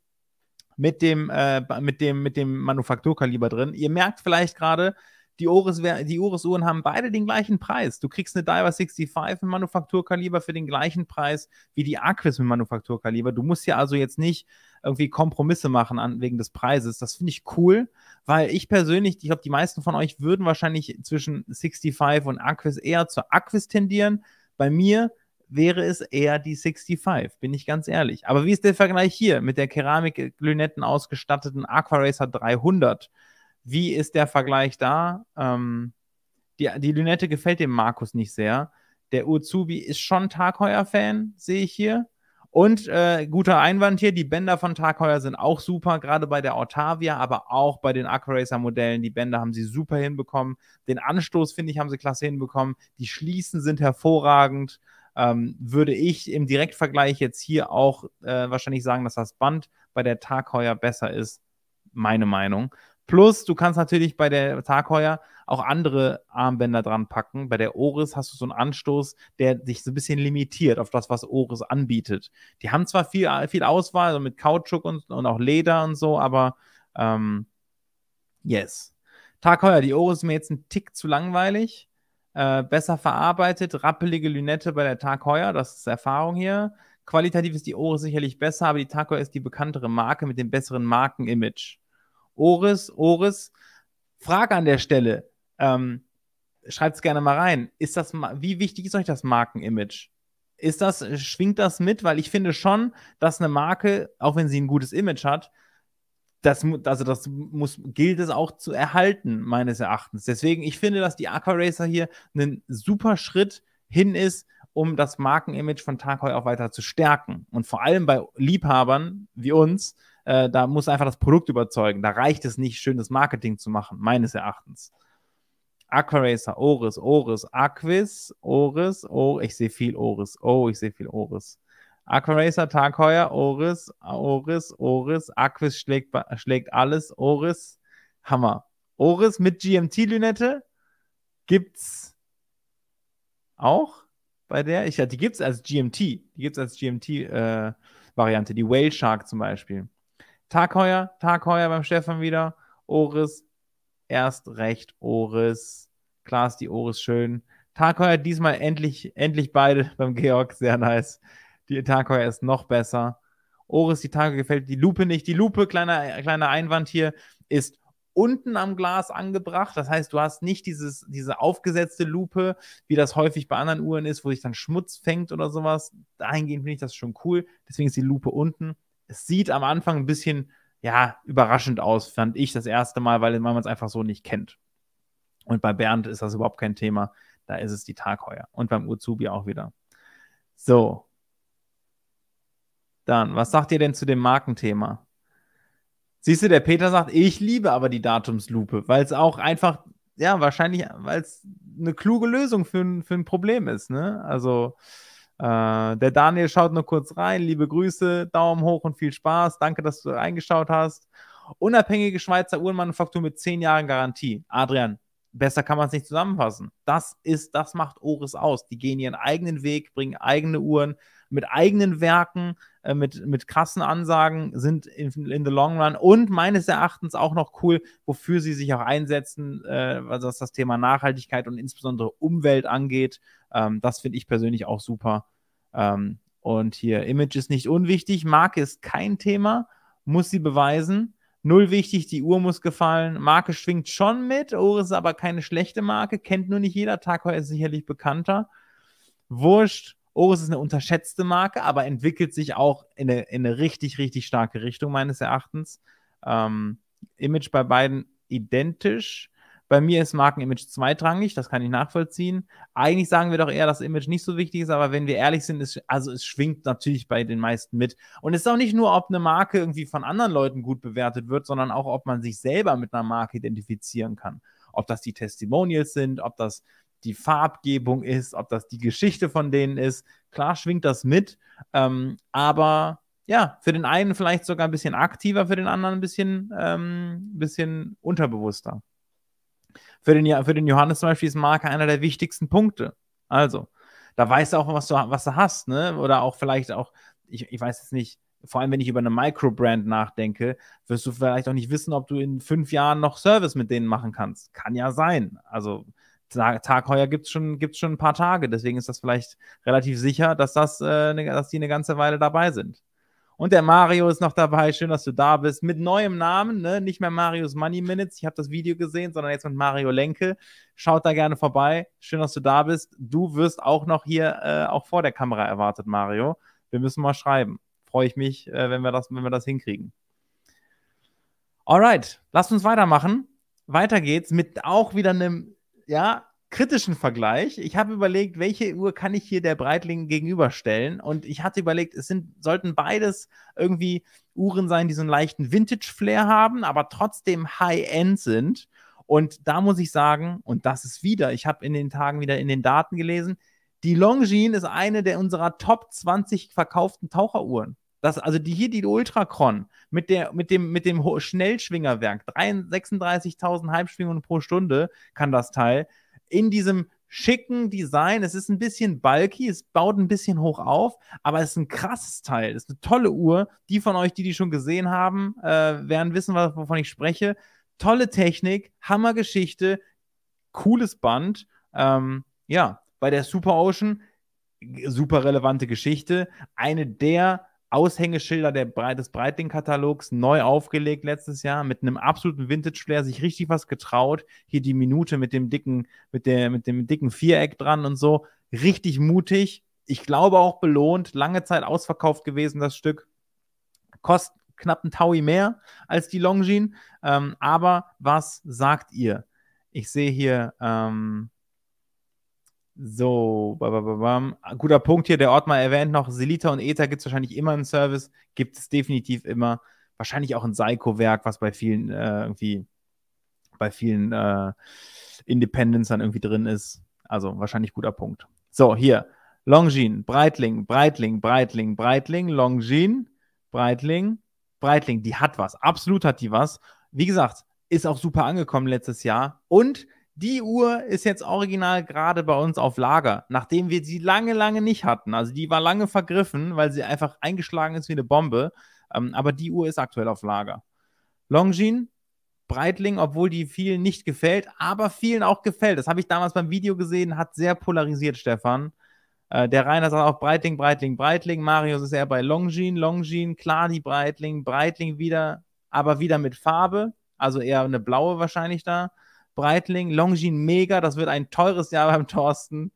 mit dem, äh, mit dem, mit dem Manufakturkaliber drin. Ihr merkt vielleicht gerade, die, Oris, die Urus-Uhren haben beide den gleichen Preis. Du kriegst eine Diver 65 im Manufakturkaliber für den gleichen Preis wie die Aquis im Manufakturkaliber. Du musst ja also jetzt nicht irgendwie Kompromisse machen an, wegen des Preises. Das finde ich cool, weil ich persönlich, ich glaube, die meisten von euch würden wahrscheinlich zwischen 65 und Aquis eher zur Aquis tendieren. Bei mir wäre es eher die 65, bin ich ganz ehrlich. Aber wie ist der Vergleich hier mit der Keramikglünetten ausgestatteten Aquaracer 300? Wie ist der Vergleich da? Ähm, die, die Lünette gefällt dem Markus nicht sehr. Der Uzubi ist schon Tagheuer-Fan, sehe ich hier. Und äh, guter Einwand hier, die Bänder von Tagheuer sind auch super, gerade bei der Ottavia, aber auch bei den Accuracer-Modellen. Die Bänder haben sie super hinbekommen. Den Anstoß, finde ich, haben sie klasse hinbekommen. Die Schließen sind hervorragend. Ähm, würde ich im Direktvergleich jetzt hier auch äh, wahrscheinlich sagen, dass das Band bei der Tagheuer besser ist. Meine Meinung. Plus, du kannst natürlich bei der Tagheuer auch andere Armbänder dran packen. Bei der Oris hast du so einen Anstoß, der sich so ein bisschen limitiert auf das, was Oris anbietet. Die haben zwar viel, viel Auswahl, also mit Kautschuk und, und auch Leder und so, aber ähm, yes. Tagheuer, die Oris ist mir jetzt ein Tick zu langweilig. Äh, besser verarbeitet, rappelige Lünette bei der Tagheuer, das ist Erfahrung hier. Qualitativ ist die Oris sicherlich besser, aber die Tagheuer ist die bekanntere Marke mit dem besseren Markenimage. Oris, Oris, Frage an der Stelle. Ähm, Schreibt es gerne mal rein. Ist das, wie wichtig ist euch das Markenimage? Ist das, schwingt das mit? Weil ich finde schon, dass eine Marke, auch wenn sie ein gutes Image hat, das, also das muss, gilt es auch zu erhalten, meines Erachtens. Deswegen, ich finde, dass die Aqua Racer hier ein super Schritt hin ist, um das Markenimage von Takoy auch weiter zu stärken. Und vor allem bei Liebhabern wie uns, äh, da muss einfach das Produkt überzeugen. Da reicht es nicht, schönes Marketing zu machen, meines Erachtens. Aquaracer, Oris, Oris, Aquis, Oris, oh, ich sehe viel Oris, oh, ich sehe viel Oris. Aquaracer, Tag heuer, Oris, Oris, Oris, Aquis schlägt, schlägt alles, Oris, Hammer. Oris mit GMT-Lünette gibt's auch bei der. Ich, die gibt's als GMT, die gibt's als GMT-Variante, äh, die Whale Shark zum Beispiel. Tag heuer, Tag heuer beim Stefan wieder. Oris, erst recht Oris. Klar ist die Oris schön. Tag heuer diesmal endlich, endlich beide beim Georg, sehr nice. Die Tag heuer ist noch besser. Oris, die Tage gefällt die Lupe nicht. Die Lupe, kleiner, kleiner Einwand hier, ist unten am Glas angebracht. Das heißt, du hast nicht dieses, diese aufgesetzte Lupe, wie das häufig bei anderen Uhren ist, wo sich dann Schmutz fängt oder sowas. Dahingehend finde ich das schon cool. Deswegen ist die Lupe unten es sieht am Anfang ein bisschen ja, überraschend aus, fand ich das erste Mal, weil man es einfach so nicht kennt. Und bei Bernd ist das überhaupt kein Thema. Da ist es die Tagheuer. Und beim Uzubi auch wieder. So. Dann, was sagt ihr denn zu dem Markenthema? Siehst du, der Peter sagt, ich liebe aber die Datumslupe, weil es auch einfach, ja, wahrscheinlich, weil es eine kluge Lösung für, für ein Problem ist, ne? Also, äh, der Daniel schaut nur kurz rein. Liebe Grüße, Daumen hoch und viel Spaß. Danke, dass du eingeschaut hast. Unabhängige Schweizer Uhrenmanufaktur mit 10 Jahren Garantie. Adrian, besser kann man es nicht zusammenfassen. Das ist, das macht Oris aus. Die gehen ihren eigenen Weg, bringen eigene Uhren mit eigenen Werken, äh, mit, mit krassen Ansagen, sind in, in, the long run und meines Erachtens auch noch cool, wofür sie sich auch einsetzen, äh, was das Thema Nachhaltigkeit und insbesondere Umwelt angeht. Ähm, das finde ich persönlich auch super. Ähm, und hier, Image ist nicht unwichtig, Marke ist kein Thema, muss sie beweisen. Null wichtig, die Uhr muss gefallen. Marke schwingt schon mit. Oris ist aber keine schlechte Marke, kennt nur nicht jeder. Tag ist sicherlich bekannter. Wurscht. Oris ist eine unterschätzte Marke, aber entwickelt sich auch in eine, in eine richtig, richtig starke Richtung, meines Erachtens. Ähm, Image bei beiden identisch. Bei mir ist Markenimage zweitrangig, das kann ich nachvollziehen. Eigentlich sagen wir doch eher, dass Image nicht so wichtig ist, aber wenn wir ehrlich sind, ist, also es schwingt natürlich bei den meisten mit. Und es ist auch nicht nur, ob eine Marke irgendwie von anderen Leuten gut bewertet wird, sondern auch, ob man sich selber mit einer Marke identifizieren kann. Ob das die Testimonials sind, ob das die Farbgebung ist, ob das die Geschichte von denen ist. Klar schwingt das mit, ähm, aber ja, für den einen vielleicht sogar ein bisschen aktiver, für den anderen ein bisschen, ähm, bisschen unterbewusster. Für den, für den Johannes zum Beispiel ist Marke einer der wichtigsten Punkte. Also, da weißt du auch, was du, was du hast, ne? Oder auch vielleicht auch, ich, ich weiß jetzt nicht, vor allem wenn ich über eine Microbrand nachdenke, wirst du vielleicht auch nicht wissen, ob du in fünf Jahren noch Service mit denen machen kannst. Kann ja sein. Also Tag heuer gibt es schon, gibt's schon ein paar Tage. Deswegen ist das vielleicht relativ sicher, dass, das, äh, ne, dass die eine ganze Weile dabei sind. Und der Mario ist noch dabei. Schön, dass du da bist. Mit neuem Namen, ne? nicht mehr Marios Money Minutes. Ich habe das Video gesehen, sondern jetzt mit Mario Lenke. Schaut da gerne vorbei. Schön, dass du da bist. Du wirst auch noch hier, äh, auch vor der Kamera erwartet, Mario. Wir müssen mal schreiben. Freue ich mich, äh, wenn, wir das, wenn wir das hinkriegen. Alright, lasst uns weitermachen. Weiter geht's mit auch wieder einem ja, kritischen Vergleich. Ich habe überlegt, welche Uhr kann ich hier der Breitling gegenüberstellen? Und ich hatte überlegt, es sind, sollten beides irgendwie Uhren sein, die so einen leichten Vintage-Flair haben, aber trotzdem High-End sind. Und da muss ich sagen, und das ist wieder, ich habe in den Tagen wieder in den Daten gelesen, die Longines ist eine der unserer Top 20 verkauften Taucheruhren. Das, also die hier, die Ultracron mit, mit dem, mit dem Schnellschwingerwerk, 36.000 Halbschwingungen pro Stunde kann das Teil, in diesem schicken Design. Es ist ein bisschen bulky, es baut ein bisschen hoch auf, aber es ist ein krasses Teil. Es ist eine tolle Uhr. Die von euch, die die schon gesehen haben, äh, werden wissen, wovon ich spreche. Tolle Technik, Hammergeschichte, cooles Band. Ähm, ja, bei der Super Ocean super relevante Geschichte. Eine der Aushängeschilder der, des Breitling-Katalogs, neu aufgelegt letztes Jahr, mit einem absoluten Vintage-Flair, sich richtig was getraut. Hier die Minute mit dem dicken, mit der, mit dem dicken Viereck dran und so. Richtig mutig. Ich glaube auch belohnt. Lange Zeit ausverkauft gewesen, das Stück. Kostet knapp ein Taui mehr als die Longines. Ähm, aber was sagt ihr? Ich sehe hier, ähm, so, bababam. Ah, guter Punkt hier. Der Ort mal erwähnt noch, Selita und Ether gibt es wahrscheinlich immer einen Service, gibt es definitiv immer. Wahrscheinlich auch ein Seiko-Werk, was bei vielen äh, irgendwie, bei vielen äh, Independents dann irgendwie drin ist. Also wahrscheinlich guter Punkt. So, hier. Longines, Breitling, Breitling, Breitling, Breitling, Longines, Breitling, Breitling. Die hat was. Absolut hat die was. Wie gesagt, ist auch super angekommen letztes Jahr. Und die Uhr ist jetzt original gerade bei uns auf Lager, nachdem wir sie lange, lange nicht hatten. Also die war lange vergriffen, weil sie einfach eingeschlagen ist wie eine Bombe. Ähm, aber die Uhr ist aktuell auf Lager. Longines, Breitling, obwohl die vielen nicht gefällt, aber vielen auch gefällt. Das habe ich damals beim Video gesehen, hat sehr polarisiert, Stefan. Äh, der Rainer sagt auch Breitling, Breitling, Breitling. Marius ist eher bei Longines, Longines, klar die Breitling, Breitling wieder, aber wieder mit Farbe, also eher eine blaue wahrscheinlich da. Breitling, Longin mega, das wird ein teures Jahr beim Thorsten.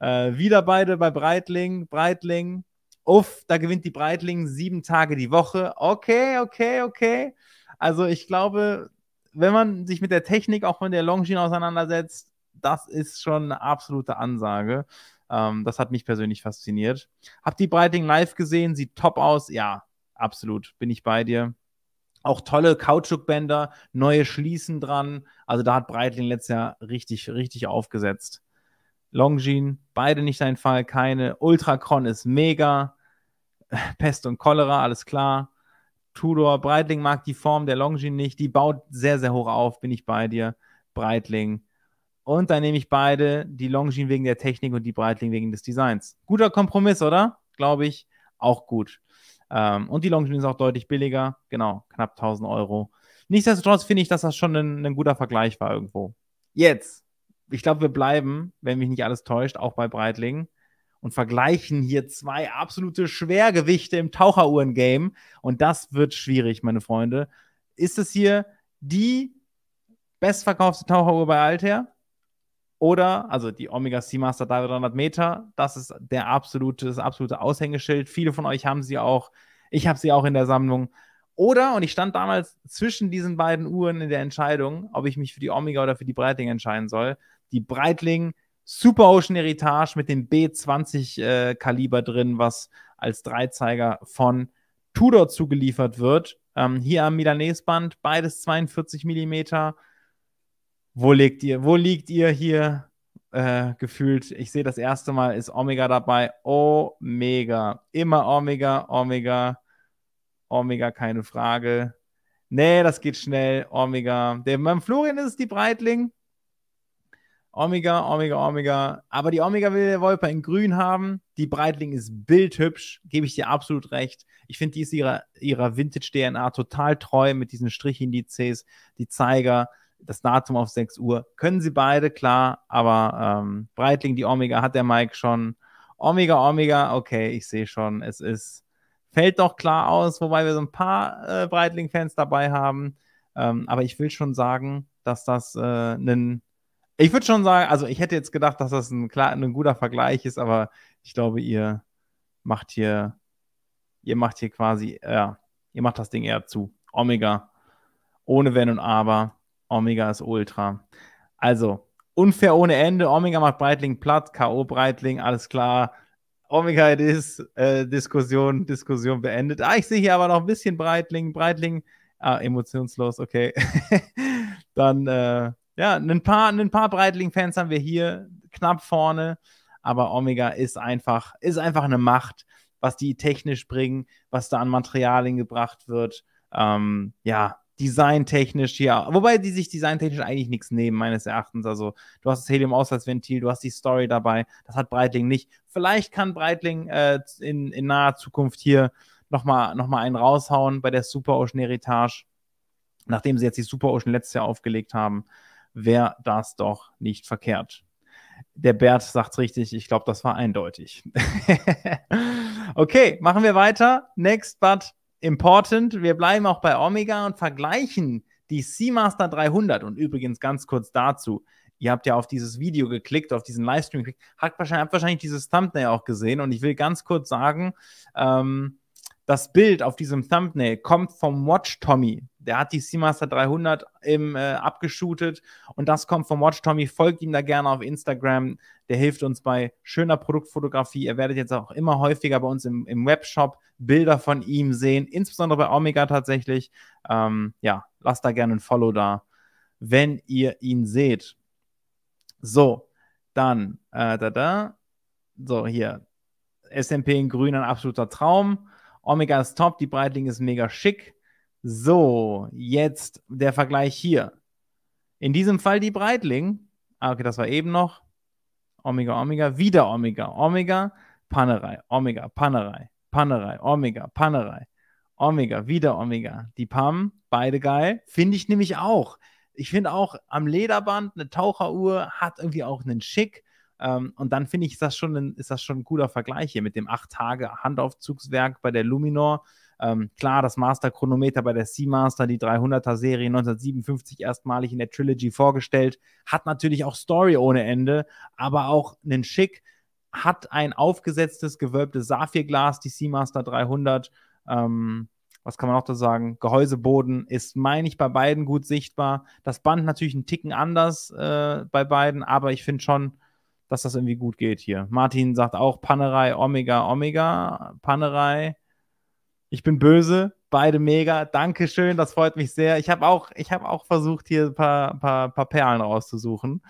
Äh, wieder beide bei Breitling, Breitling. Uff, da gewinnt die Breitling sieben Tage die Woche. Okay, okay, okay. Also ich glaube, wenn man sich mit der Technik auch von der Longin auseinandersetzt, das ist schon eine absolute Ansage. Ähm, das hat mich persönlich fasziniert. Hab die Breitling live gesehen, sieht top aus. Ja, absolut, bin ich bei dir. Auch tolle Kautschukbänder, neue Schließen dran. Also da hat Breitling letztes Jahr richtig, richtig aufgesetzt. Longines, beide nicht dein Fall, keine. Ultracon ist mega. Pest und Cholera, alles klar. Tudor, Breitling mag die Form der Longines nicht. Die baut sehr, sehr hoch auf, bin ich bei dir. Breitling. Und dann nehme ich beide, die Longines wegen der Technik und die Breitling wegen des Designs. Guter Kompromiss, oder? Glaube ich, auch gut. Ähm, und die Longines ist auch deutlich billiger, genau, knapp 1000 Euro. Nichtsdestotrotz finde ich, dass das schon ein, ein guter Vergleich war irgendwo. Jetzt, ich glaube, wir bleiben, wenn mich nicht alles täuscht, auch bei Breitling und vergleichen hier zwei absolute Schwergewichte im Taucheruhren-Game. Und das wird schwierig, meine Freunde. Ist es hier die bestverkaufte Taucheruhr bei Altair? Oder, also die Omega Seamaster 300 Meter, das ist der absolute, das absolute Aushängeschild. Viele von euch haben sie auch. Ich habe sie auch in der Sammlung. Oder, und ich stand damals zwischen diesen beiden Uhren in der Entscheidung, ob ich mich für die Omega oder für die Breitling entscheiden soll. Die Breitling Super Ocean Heritage mit dem B20-Kaliber äh, drin, was als Dreizeiger von Tudor zugeliefert wird. Ähm, hier am Milanese-Band, beides 42 mm wo legt ihr, wo liegt ihr hier äh, gefühlt? Ich sehe das erste Mal ist Omega dabei. Omega, immer Omega, Omega, Omega, keine Frage. Nee, das geht schnell. Omega. Der, beim Florian ist es die Breitling. Omega, Omega, Omega. Aber die Omega will der Wolper in grün haben. Die Breitling ist bildhübsch, gebe ich dir absolut recht. Ich finde, die ist ihrer, ihrer Vintage-DNA total treu mit diesen Strichindizes, die Zeiger. Das Datum auf 6 Uhr können sie beide, klar, aber ähm, Breitling, die Omega hat der Mike schon. Omega, Omega, okay, ich sehe schon, es ist, fällt doch klar aus, wobei wir so ein paar äh, Breitling-Fans dabei haben. Ähm, aber ich will schon sagen, dass das äh, ein, ich würde schon sagen, also ich hätte jetzt gedacht, dass das ein, klar, ein guter Vergleich ist, aber ich glaube, ihr macht hier, ihr macht hier quasi, ja, ihr macht das Ding eher zu. Omega, ohne Wenn und Aber. Omega ist Ultra. Also, unfair ohne Ende. Omega macht Breitling platt, K.O. Breitling, alles klar. Omega ist äh, Diskussion, Diskussion beendet. Ah, ich sehe hier aber noch ein bisschen Breitling, Breitling, ah, emotionslos, okay. Dann, äh, ja, ein paar, ein paar Breitling-Fans haben wir hier knapp vorne, aber Omega ist einfach, ist einfach eine Macht, was die technisch bringen, was da an Materialien gebracht wird. Ähm, ja, designtechnisch hier, wobei die sich designtechnisch eigentlich nichts nehmen, meines Erachtens. Also, du hast das Helium-Auslassventil, du hast die Story dabei, das hat Breitling nicht. Vielleicht kann Breitling äh, in, in naher Zukunft hier nochmal noch mal einen raushauen bei der Super Ocean Heritage, nachdem sie jetzt die Super Ocean letztes Jahr aufgelegt haben. Wäre das doch nicht verkehrt. Der Bert sagt's richtig, ich glaube, das war eindeutig. okay, machen wir weiter. Next, but important, wir bleiben auch bei Omega und vergleichen die Seamaster 300 und übrigens ganz kurz dazu, ihr habt ja auf dieses Video geklickt, auf diesen Livestream geklickt, habt wahrscheinlich, habt wahrscheinlich dieses Thumbnail auch gesehen und ich will ganz kurz sagen, ähm, das Bild auf diesem Thumbnail kommt vom Watch Tommy. Der hat die Seamaster 300 im, äh, abgeschootet und das kommt vom Watch Tommy. Folgt ihm da gerne auf Instagram. Der hilft uns bei schöner Produktfotografie. Ihr werdet jetzt auch immer häufiger bei uns im, im Webshop Bilder von ihm sehen, insbesondere bei Omega tatsächlich. Ähm, ja, lasst da gerne ein Follow da, wenn ihr ihn seht. So, dann, äh, da, da. So, hier. SMP in Grün, ein absoluter Traum. Omega ist top, die Breitling ist mega schick. So, jetzt der Vergleich hier. In diesem Fall die Breitling. Ah, okay, das war eben noch. Omega, Omega, wieder Omega, Omega, Pannerei, Omega, Pannerei, Pannerei, Omega, Pannerei, Omega, wieder Omega. Die Pam, beide geil. Finde ich nämlich auch. Ich finde auch am Lederband eine Taucheruhr hat irgendwie auch einen Schick. Ähm, und dann finde ich, ist das, schon ein, ist das schon ein cooler Vergleich hier mit dem 8-Tage-Handaufzugswerk bei der Luminor. Ähm, klar, das Master-Chronometer bei der Seamaster, die 300er-Serie 1957 erstmalig in der Trilogy vorgestellt, hat natürlich auch Story ohne Ende, aber auch einen Schick, hat ein aufgesetztes, gewölbtes Saphirglas, die Seamaster 300. Ähm, was kann man noch da sagen? Gehäuseboden ist, meine ich, bei beiden gut sichtbar. Das Band natürlich einen Ticken anders äh, bei beiden, aber ich finde schon, dass das irgendwie gut geht hier. Martin sagt auch Pannerei, Omega, Omega, Pannerei. Ich bin böse, beide mega. Dankeschön, das freut mich sehr. Ich habe auch, hab auch versucht, hier ein paar, paar, paar Perlen rauszusuchen.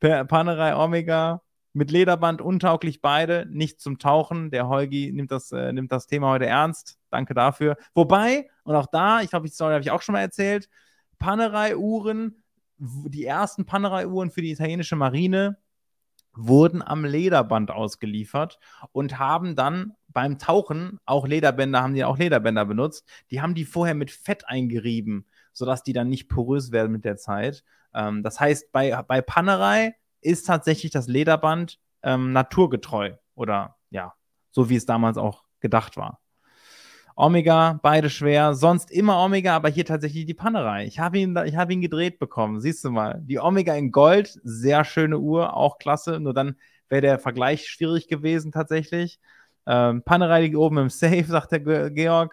Per Panerei, Omega, mit Lederband untauglich beide, nicht zum Tauchen. Der Holgi nimmt das, äh, nimmt das Thema heute ernst. Danke dafür. Wobei, und auch da, ich glaube, die Story habe ich auch schon mal erzählt, pannerei uhren die ersten pannerei uhren für die italienische Marine, wurden am Lederband ausgeliefert und haben dann beim Tauchen auch Lederbänder, haben die auch Lederbänder benutzt. Die haben die vorher mit Fett eingerieben, sodass die dann nicht porös werden mit der Zeit. Ähm, das heißt, bei, bei Panerei ist tatsächlich das Lederband ähm, naturgetreu oder ja, so wie es damals auch gedacht war. Omega, beide schwer, sonst immer Omega, aber hier tatsächlich die Pannerei. Ich habe ihn, hab ihn gedreht bekommen, siehst du mal. Die Omega in Gold, sehr schöne Uhr, auch klasse, nur dann wäre der Vergleich schwierig gewesen tatsächlich. Ähm, Panerei liegt oben im Safe, sagt der Georg.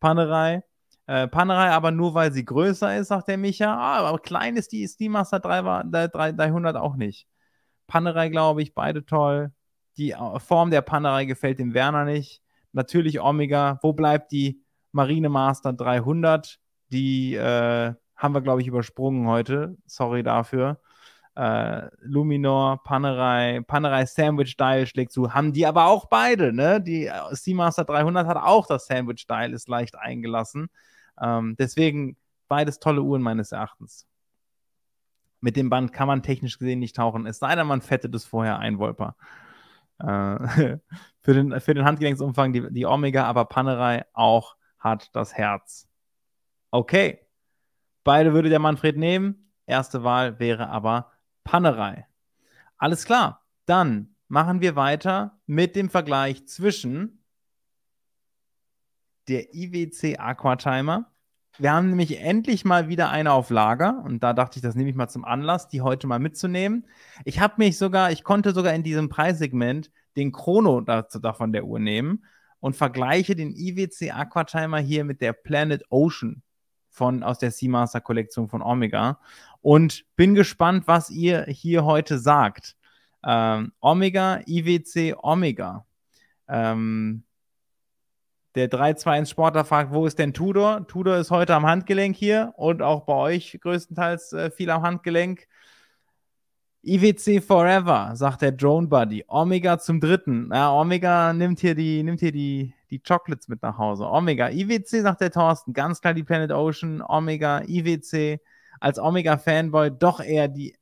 Pannerei. Äh, Panerei aber nur, weil sie größer ist, sagt der Micha. Ah, aber klein ist die, ist die Master 3, 300 auch nicht. Pannerei, glaube ich, beide toll. Die äh, Form der Pannerei gefällt dem Werner nicht natürlich Omega. Wo bleibt die Marine Master 300? Die äh, haben wir, glaube ich, übersprungen heute. Sorry dafür. Äh, Luminor, Panerai, Panerai Sandwich Style schlägt zu. Haben die aber auch beide, ne? Die Seamaster 300 hat auch das Sandwich Style, ist leicht eingelassen. Ähm, deswegen beides tolle Uhren meines Erachtens. Mit dem Band kann man technisch gesehen nicht tauchen, es sei denn, man fettet es vorher ein, Wolper. Äh, für, den, für den Handgelenksumfang die, die Omega, aber Panerei auch hat das Herz. Okay. Beide würde der Manfred nehmen. Erste Wahl wäre aber Panerei. Alles klar. Dann machen wir weiter mit dem Vergleich zwischen der IWC Aquatimer wir haben nämlich endlich mal wieder eine auf Lager und da dachte ich, das nehme ich mal zum Anlass, die heute mal mitzunehmen. Ich habe mich sogar, ich konnte sogar in diesem Preissegment den Chrono dazu, davon der Uhr nehmen und vergleiche den IWC Aquatimer hier mit der Planet Ocean von, aus der Seamaster Kollektion von Omega und bin gespannt, was ihr hier heute sagt. Ähm, Omega, IWC, Omega. Ähm, der 3-2-1-Sportler fragt, wo ist denn Tudor? Tudor ist heute am Handgelenk hier und auch bei euch größtenteils äh, viel am Handgelenk. IWC Forever, sagt der Drone Buddy. Omega zum dritten. Ja, Omega nimmt hier die, nimmt hier die, die Chocolates mit nach Hause. Omega, IWC, sagt der Thorsten. Ganz klar die Planet Ocean, Omega, IWC. Als Omega-Fanboy doch eher die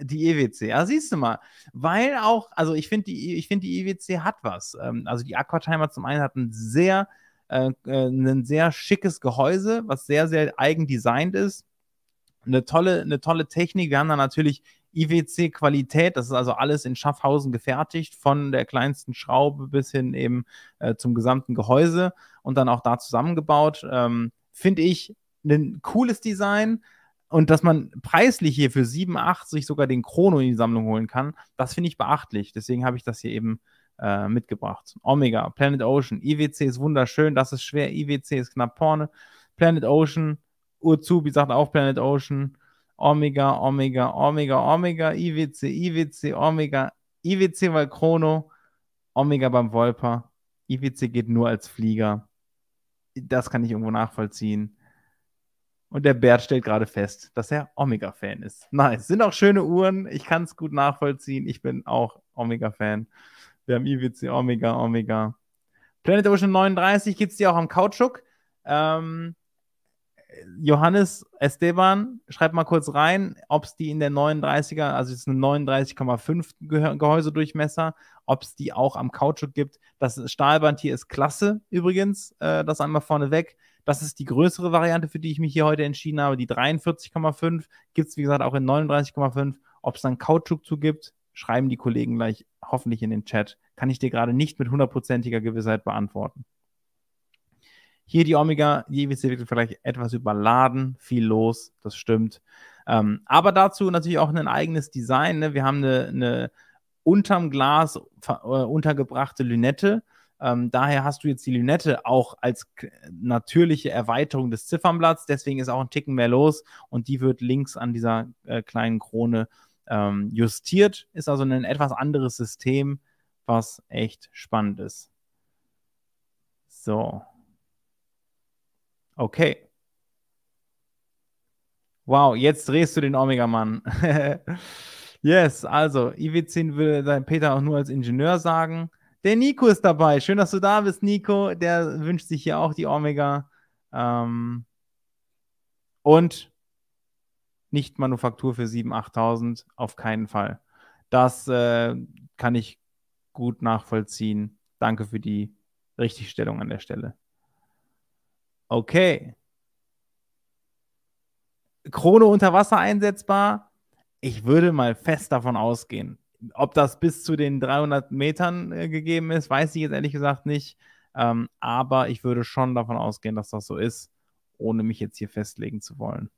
die EWC. Ja, siehst du mal. Weil auch, also ich finde, die, find, die EWC e hat was. Ähm, also die Aquatimer zum einen hat ein sehr, äh, äh, ein sehr schickes Gehäuse, was sehr, sehr eigen designt ist. Eine tolle, eine tolle Technik. Wir haben da natürlich IWC-Qualität. E das ist also alles in Schaffhausen gefertigt, von der kleinsten Schraube bis hin eben äh, zum gesamten Gehäuse und dann auch da zusammengebaut. Ähm, Finde ich ein cooles Design und dass man preislich hier für 87 sogar den Chrono in die Sammlung holen kann, das finde ich beachtlich. Deswegen habe ich das hier eben äh, mitgebracht. Omega, Planet Ocean, IWC ist wunderschön, das ist schwer, IWC ist knapp vorne. Planet Ocean, Urzubi sagt auch Planet Ocean, Omega, Omega, Omega, Omega, IWC, IWC, Omega, IWC bei Chrono, Omega beim Volper, IWC geht nur als Flieger. Das kann ich irgendwo nachvollziehen. Und der Bert stellt gerade fest, dass er Omega-Fan ist. Nice. Sind auch schöne Uhren. Ich kann es gut nachvollziehen. Ich bin auch Omega-Fan. Wir haben IWC Omega, Omega. Planet Ocean 39 gibt es die auch am Kautschuk. Ähm, Johannes Esteban, schreibt mal kurz rein, ob es die in der 39er, also es ist eine 39,5 Gehäusedurchmesser, ob es die auch am Kautschuk gibt. Das Stahlband hier ist klasse übrigens, äh, das einmal vorneweg. Das ist die größere Variante, für die ich mich hier heute entschieden habe. Die 43,5 gibt es, wie gesagt, auch in 39,5. Ob es dann Kautschuk zu gibt, schreiben die Kollegen gleich hoffentlich in den Chat. Kann ich dir gerade nicht mit hundertprozentiger Gewissheit beantworten. Hier die Omega, die IWC wird vielleicht etwas überladen, viel los, das stimmt. Ähm, aber dazu natürlich auch ein eigenes Design. Ne? Wir haben eine, eine unterm Glas äh, untergebrachte Lünette ähm, daher hast du jetzt die Lünette auch als natürliche Erweiterung des Ziffernblatts. Deswegen ist auch ein Ticken mehr los und die wird links an dieser äh, kleinen Krone ähm, justiert. Ist also ein etwas anderes System, was echt spannend ist. So. Okay. Wow, jetzt drehst du den Omega-Mann. yes, also IW10 will Peter auch nur als Ingenieur sagen. Der Nico ist dabei. Schön, dass du da bist, Nico. Der wünscht sich hier auch die Omega. Ähm und nicht Manufaktur für 7.000, 8.000, auf keinen Fall. Das äh, kann ich gut nachvollziehen. Danke für die Richtigstellung an der Stelle. Okay. Krone unter Wasser einsetzbar. Ich würde mal fest davon ausgehen. Ob das bis zu den 300 Metern äh, gegeben ist, weiß ich jetzt ehrlich gesagt nicht. Ähm, aber ich würde schon davon ausgehen, dass das so ist, ohne mich jetzt hier festlegen zu wollen.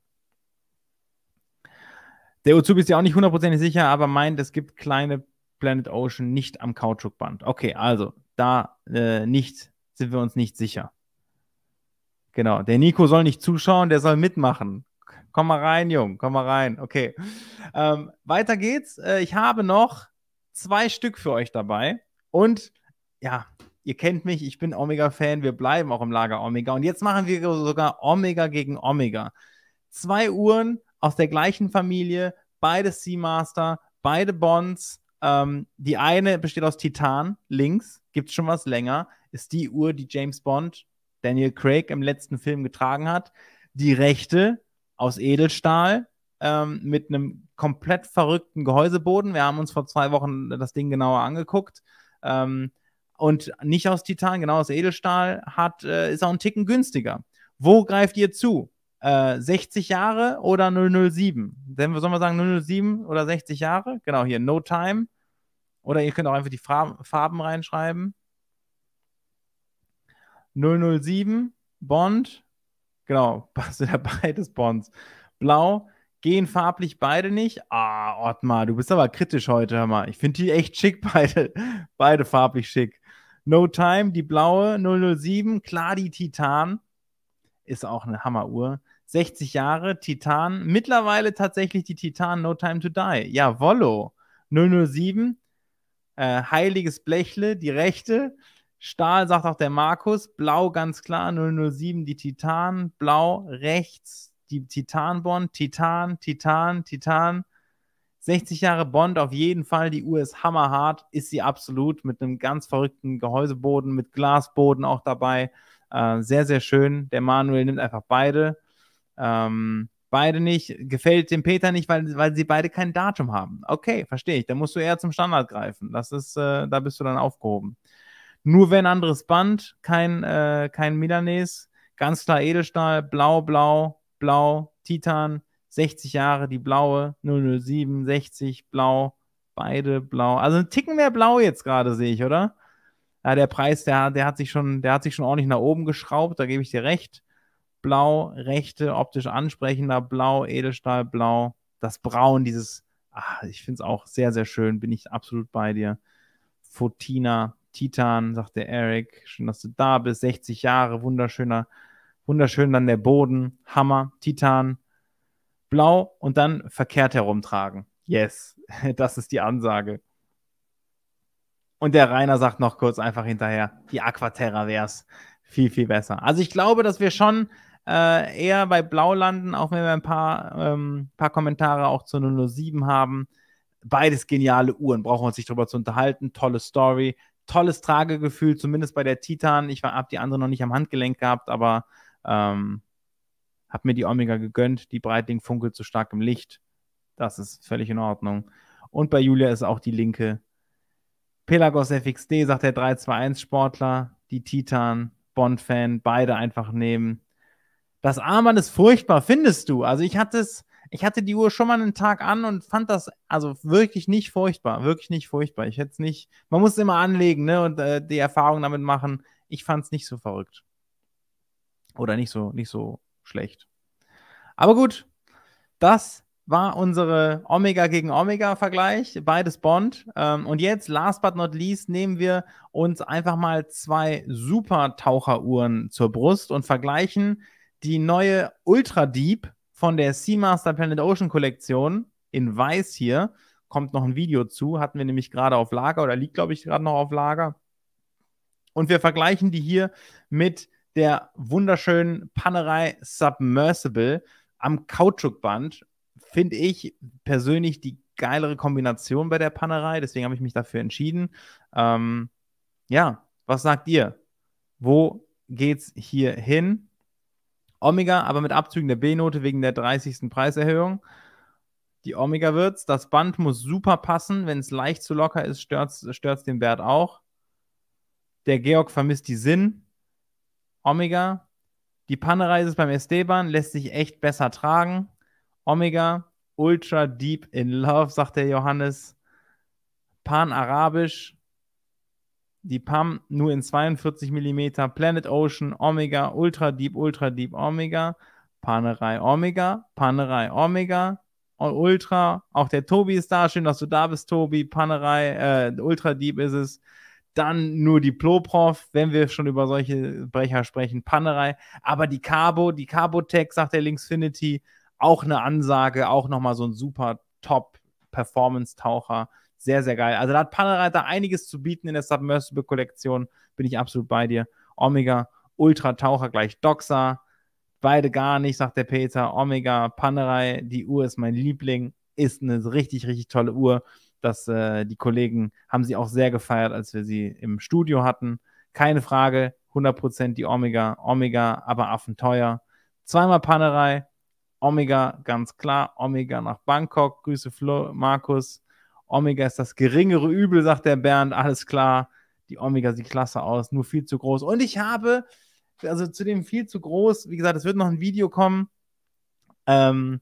Der Uzubi ist ja auch nicht hundertprozentig sicher, aber meint, es gibt kleine Planet Ocean nicht am Kautschukband. Okay, also da äh, nicht, sind wir uns nicht sicher. Genau, der Nico soll nicht zuschauen, der soll mitmachen. Komm mal rein, Jung, komm mal rein. Okay. Ähm, weiter geht's. Äh, ich habe noch zwei Stück für euch dabei. Und ja, ihr kennt mich, ich bin Omega-Fan, wir bleiben auch im Lager Omega. Und jetzt machen wir sogar Omega gegen Omega. Zwei Uhren aus der gleichen Familie, beide Seamaster, beide Bonds. Ähm, die eine besteht aus Titan, links, gibt schon was länger, ist die Uhr, die James Bond, Daniel Craig im letzten Film getragen hat. Die rechte aus Edelstahl ähm, mit einem komplett verrückten Gehäuseboden. Wir haben uns vor zwei Wochen das Ding genauer angeguckt. Ähm, und nicht aus Titan, genau aus Edelstahl, hat, äh, ist auch ein Ticken günstiger. Wo greift ihr zu? Äh, 60 Jahre oder 007? Denn, sollen wir sagen 007 oder 60 Jahre? Genau, hier No Time. Oder ihr könnt auch einfach die Farben reinschreiben. 007, Bond, Genau, sind Basel beides Bonds. Blau gehen farblich beide nicht. Ah, Ottmar, du bist aber kritisch heute, hör mal. Ich finde die echt schick, beide. Beide farblich schick. No Time, die blaue 007, klar die Titan. Ist auch eine Hammeruhr. 60 Jahre, Titan. Mittlerweile tatsächlich die Titan, No Time to Die. Ja, Wollo. 007, äh, heiliges Blechle, die rechte. Stahl sagt auch der Markus, blau ganz klar, 007 die Titan, blau rechts die Titanbond, Titan, Titan, Titan. 60 Jahre Bond auf jeden Fall, die Uhr ist hammerhart, ist sie absolut mit einem ganz verrückten Gehäuseboden, mit Glasboden auch dabei. Äh, sehr, sehr schön. Der Manuel nimmt einfach beide. Ähm, beide nicht, gefällt dem Peter nicht, weil, weil sie beide kein Datum haben. Okay, verstehe ich. Da musst du eher zum Standard greifen. Das ist, äh, da bist du dann aufgehoben. Nur wenn anderes Band, kein, äh, kein Milanese, ganz klar Edelstahl, blau, blau, blau, Titan, 60 Jahre, die blaue, 007, 60, blau, beide blau. Also ein Ticken mehr blau jetzt gerade, sehe ich, oder? Ja, der Preis, der, der, hat sich schon, der hat sich schon ordentlich nach oben geschraubt, da gebe ich dir recht. Blau, rechte, optisch ansprechender, blau, Edelstahl, blau, das Braun, dieses, ach, ich finde es auch sehr, sehr schön, bin ich absolut bei dir. Fotina, Titan, sagte Eric. Schön, dass du da bist. 60 Jahre, wunderschöner, wunderschön dann der Boden. Hammer, Titan. Blau und dann verkehrt herumtragen. Yes, das ist die Ansage. Und der Rainer sagt noch kurz einfach hinterher, die Aquaterra wäre es viel, viel besser. Also ich glaube, dass wir schon äh, eher bei Blau landen, auch wenn wir ein paar, ähm, paar Kommentare auch zu 007 haben. Beides geniale Uhren, brauchen wir uns nicht drüber zu unterhalten. Tolle Story, tolles Tragegefühl, zumindest bei der Titan. Ich habe die andere noch nicht am Handgelenk gehabt, aber ähm, habe mir die Omega gegönnt. Die Breitling funkelt so stark im Licht. Das ist völlig in Ordnung. Und bei Julia ist auch die linke. Pelagos FXD, sagt der 321-Sportler. Die Titan, Bond-Fan, beide einfach nehmen. Das Armband ist furchtbar, findest du? Also ich hatte es ich hatte die Uhr schon mal einen Tag an und fand das also wirklich nicht furchtbar, wirklich nicht furchtbar. Ich hätte es nicht, man muss es immer anlegen ne, und äh, die Erfahrung damit machen. Ich fand es nicht so verrückt. Oder nicht so, nicht so schlecht. Aber gut, das war unsere Omega gegen Omega-Vergleich, beides Bond. Ähm, und jetzt, last but not least, nehmen wir uns einfach mal zwei Super-Taucheruhren zur Brust und vergleichen die neue Ultra Deep von der Seamaster Planet Ocean Kollektion in weiß hier. Kommt noch ein Video zu, hatten wir nämlich gerade auf Lager oder liegt, glaube ich, gerade noch auf Lager. Und wir vergleichen die hier mit der wunderschönen Pannerei Submersible am Kautschukband. Finde ich persönlich die geilere Kombination bei der Pannerei. deswegen habe ich mich dafür entschieden. Ähm, ja, was sagt ihr? Wo geht's hier hin? Omega, aber mit Abzügen der B-Note wegen der 30. Preiserhöhung. Die Omega wird's. Das Band muss super passen. Wenn es leicht zu locker ist, stört es den Wert auch. Der Georg vermisst die Sinn. Omega. Die Pannereise ist beim SD-Bahn, lässt sich echt besser tragen. Omega, ultra deep in love, sagt der Johannes. Pan-Arabisch, die PAM nur in 42 mm, Planet Ocean, Omega, Ultra Deep, Ultra Deep, Omega, Panerei Omega, Panerei Omega, Ultra, auch der Tobi ist da, schön, dass du da bist, Tobi, Panerei, äh, Ultra Deep ist es, dann nur die Ploprof, wenn wir schon über solche Brecher sprechen, Panerei, aber die Cabo, die cabo sagt der Linksfinity, auch eine Ansage, auch nochmal so ein super Top-Performance-Taucher, sehr, sehr geil. Also da hat Pannenreiter einiges zu bieten in der Submersible-Kollektion. Bin ich absolut bei dir. Omega, Ultra-Taucher gleich Doxa. Beide gar nicht, sagt der Peter. Omega, Panerei, die Uhr ist mein Liebling. Ist eine richtig, richtig tolle Uhr. Das, äh, die Kollegen haben sie auch sehr gefeiert, als wir sie im Studio hatten. Keine Frage, 100% die Omega. Omega, aber affenteuer. Zweimal Panerei, Omega, ganz klar. Omega nach Bangkok. Grüße Flo, Markus. Omega ist das geringere Übel, sagt der Bernd. Alles klar, die Omega sieht klasse aus, nur viel zu groß. Und ich habe, also zu dem viel zu groß, wie gesagt, es wird noch ein Video kommen. Ähm,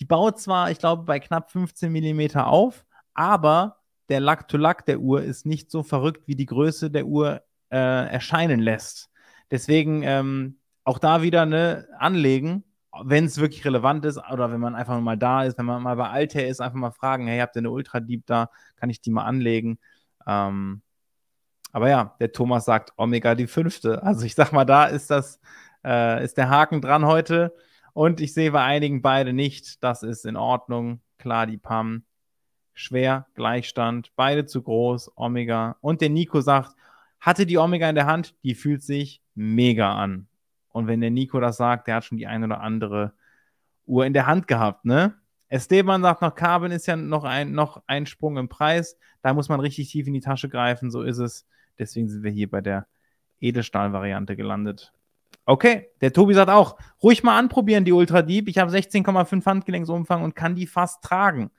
die baut zwar, ich glaube, bei knapp 15 mm auf, aber der Lack-to-Lack der Uhr ist nicht so verrückt, wie die Größe der Uhr äh, erscheinen lässt. Deswegen ähm, auch da wieder ne, anlegen, wenn es wirklich relevant ist oder wenn man einfach mal da ist, wenn man mal bei Altair ist, einfach mal fragen, hey, habt ihr eine Ultra Deep da? Kann ich die mal anlegen? Ähm, aber ja, der Thomas sagt Omega die fünfte. Also ich sag mal, da ist das, äh, ist der Haken dran heute. Und ich sehe bei einigen beide nicht. Das ist in Ordnung. Klar, die Pam. Schwer, Gleichstand, beide zu groß, Omega. Und der Nico sagt, hatte die Omega in der Hand, die fühlt sich mega an. Und wenn der Nico das sagt, der hat schon die ein oder andere Uhr in der Hand gehabt, ne? Esteban sagt noch, Carbon ist ja noch ein, noch ein Sprung im Preis. Da muss man richtig tief in die Tasche greifen, so ist es. Deswegen sind wir hier bei der Edelstahl-Variante gelandet. Okay, der Tobi sagt auch, ruhig mal anprobieren, die Ultra Deep. Ich habe 16,5 Handgelenksumfang und kann die fast tragen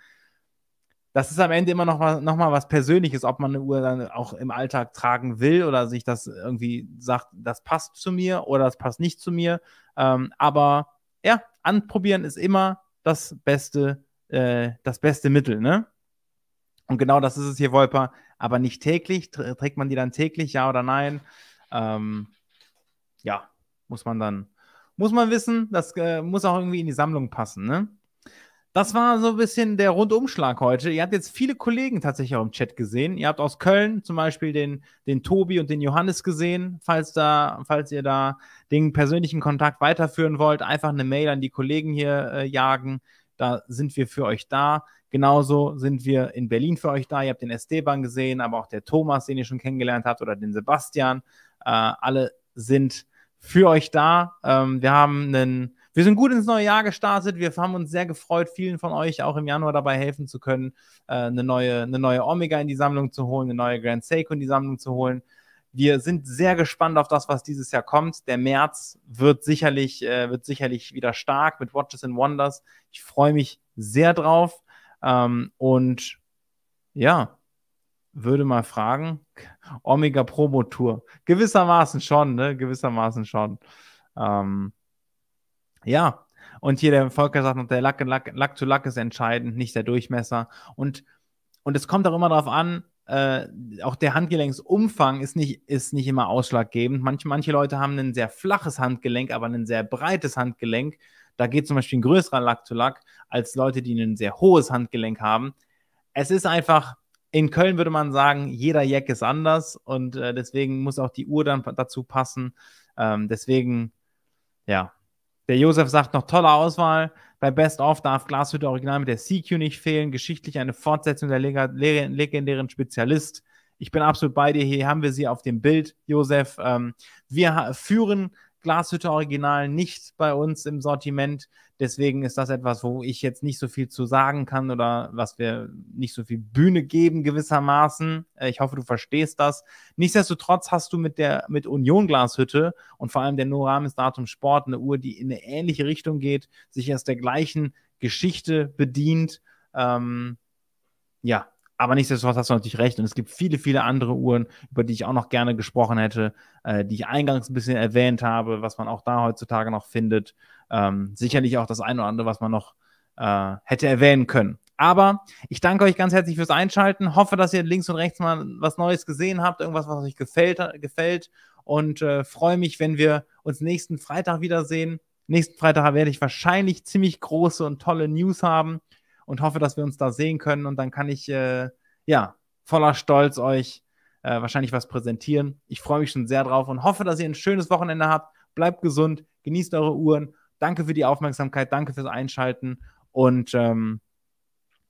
das ist am Ende immer noch, mal, noch mal was Persönliches, ob man eine Uhr dann auch im Alltag tragen will oder sich das irgendwie sagt, das passt zu mir oder das passt nicht zu mir. Ähm, aber ja, anprobieren ist immer das beste, äh, das beste Mittel, ne? Und genau das ist es hier, Wolper. Aber nicht täglich. Trägt man die dann täglich, ja oder nein? Ähm, ja, muss man dann, muss man wissen. Das äh, muss auch irgendwie in die Sammlung passen, ne? das war so ein bisschen der Rundumschlag heute. Ihr habt jetzt viele Kollegen tatsächlich auch im Chat gesehen. Ihr habt aus Köln zum Beispiel den, den Tobi und den Johannes gesehen. Falls, da, falls ihr da den persönlichen Kontakt weiterführen wollt, einfach eine Mail an die Kollegen hier äh, jagen. Da sind wir für euch da. Genauso sind wir in Berlin für euch da. Ihr habt den Esteban gesehen, aber auch der Thomas, den ihr schon kennengelernt habt, oder den Sebastian. Äh, alle sind für euch da. Ähm, wir haben einen wir sind gut ins neue Jahr gestartet. Wir haben uns sehr gefreut, vielen von euch auch im Januar dabei helfen zu können, äh, eine, neue, eine neue Omega in die Sammlung zu holen, eine neue Grand Seiko in die Sammlung zu holen. Wir sind sehr gespannt auf das, was dieses Jahr kommt. Der März wird sicherlich, äh, wird sicherlich wieder stark mit Watches and Wonders. Ich freue mich sehr drauf. Ähm, und ja, würde mal fragen, Omega Promo Tour. Gewissermaßen schon, ne? Gewissermaßen schon. Ähm, ja, und hier der Volker sagt noch, der Lack, Lack, Lack zu Lack ist entscheidend, nicht der Durchmesser. Und, und es kommt auch immer darauf an, äh, auch der Handgelenksumfang ist nicht, ist nicht immer ausschlaggebend. Manche, manche Leute haben ein sehr flaches Handgelenk, aber ein sehr breites Handgelenk. Da geht zum Beispiel ein größerer Lack zu Lack als Leute, die ein sehr hohes Handgelenk haben. Es ist einfach, in Köln würde man sagen, jeder Jack ist anders und äh, deswegen muss auch die Uhr dann dazu passen. Ähm, deswegen, ja, der Josef sagt noch tolle Auswahl. Bei Best of darf Glashütte Original mit der CQ nicht fehlen. Geschichtlich eine Fortsetzung der legendären Spezialist. Ich bin absolut bei dir. Hier haben wir sie auf dem Bild, Josef. Ähm, wir führen Glashütte Original nicht bei uns im Sortiment. Deswegen ist das etwas, wo ich jetzt nicht so viel zu sagen kann oder was wir nicht so viel Bühne geben gewissermaßen. Äh, ich hoffe, du verstehst das. Nichtsdestotrotz hast du mit der mit Union Glashütte und vor allem der No Rames Datum Sport eine Uhr, die in eine ähnliche Richtung geht, sich aus der gleichen Geschichte bedient. Ähm, ja, aber nichtsdestotrotz hast du natürlich recht. Und es gibt viele, viele andere Uhren, über die ich auch noch gerne gesprochen hätte, äh, die ich eingangs ein bisschen erwähnt habe, was man auch da heutzutage noch findet. Ähm, sicherlich auch das eine oder andere, was man noch äh, hätte erwähnen können. Aber ich danke euch ganz herzlich fürs Einschalten. Hoffe, dass ihr links und rechts mal was Neues gesehen habt, irgendwas, was euch gefällt. gefällt. Und äh, freue mich, wenn wir uns nächsten Freitag wiedersehen. Nächsten Freitag werde ich wahrscheinlich ziemlich große und tolle News haben und hoffe, dass wir uns da sehen können. Und dann kann ich äh, ja voller Stolz euch äh, wahrscheinlich was präsentieren. Ich freue mich schon sehr drauf und hoffe, dass ihr ein schönes Wochenende habt. Bleibt gesund, genießt eure Uhren. Danke für die Aufmerksamkeit, danke fürs Einschalten und ähm,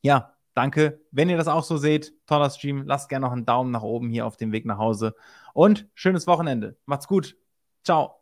ja, danke. Wenn ihr das auch so seht, toller Stream, lasst gerne noch einen Daumen nach oben hier auf dem Weg nach Hause und schönes Wochenende. Macht's gut. Ciao.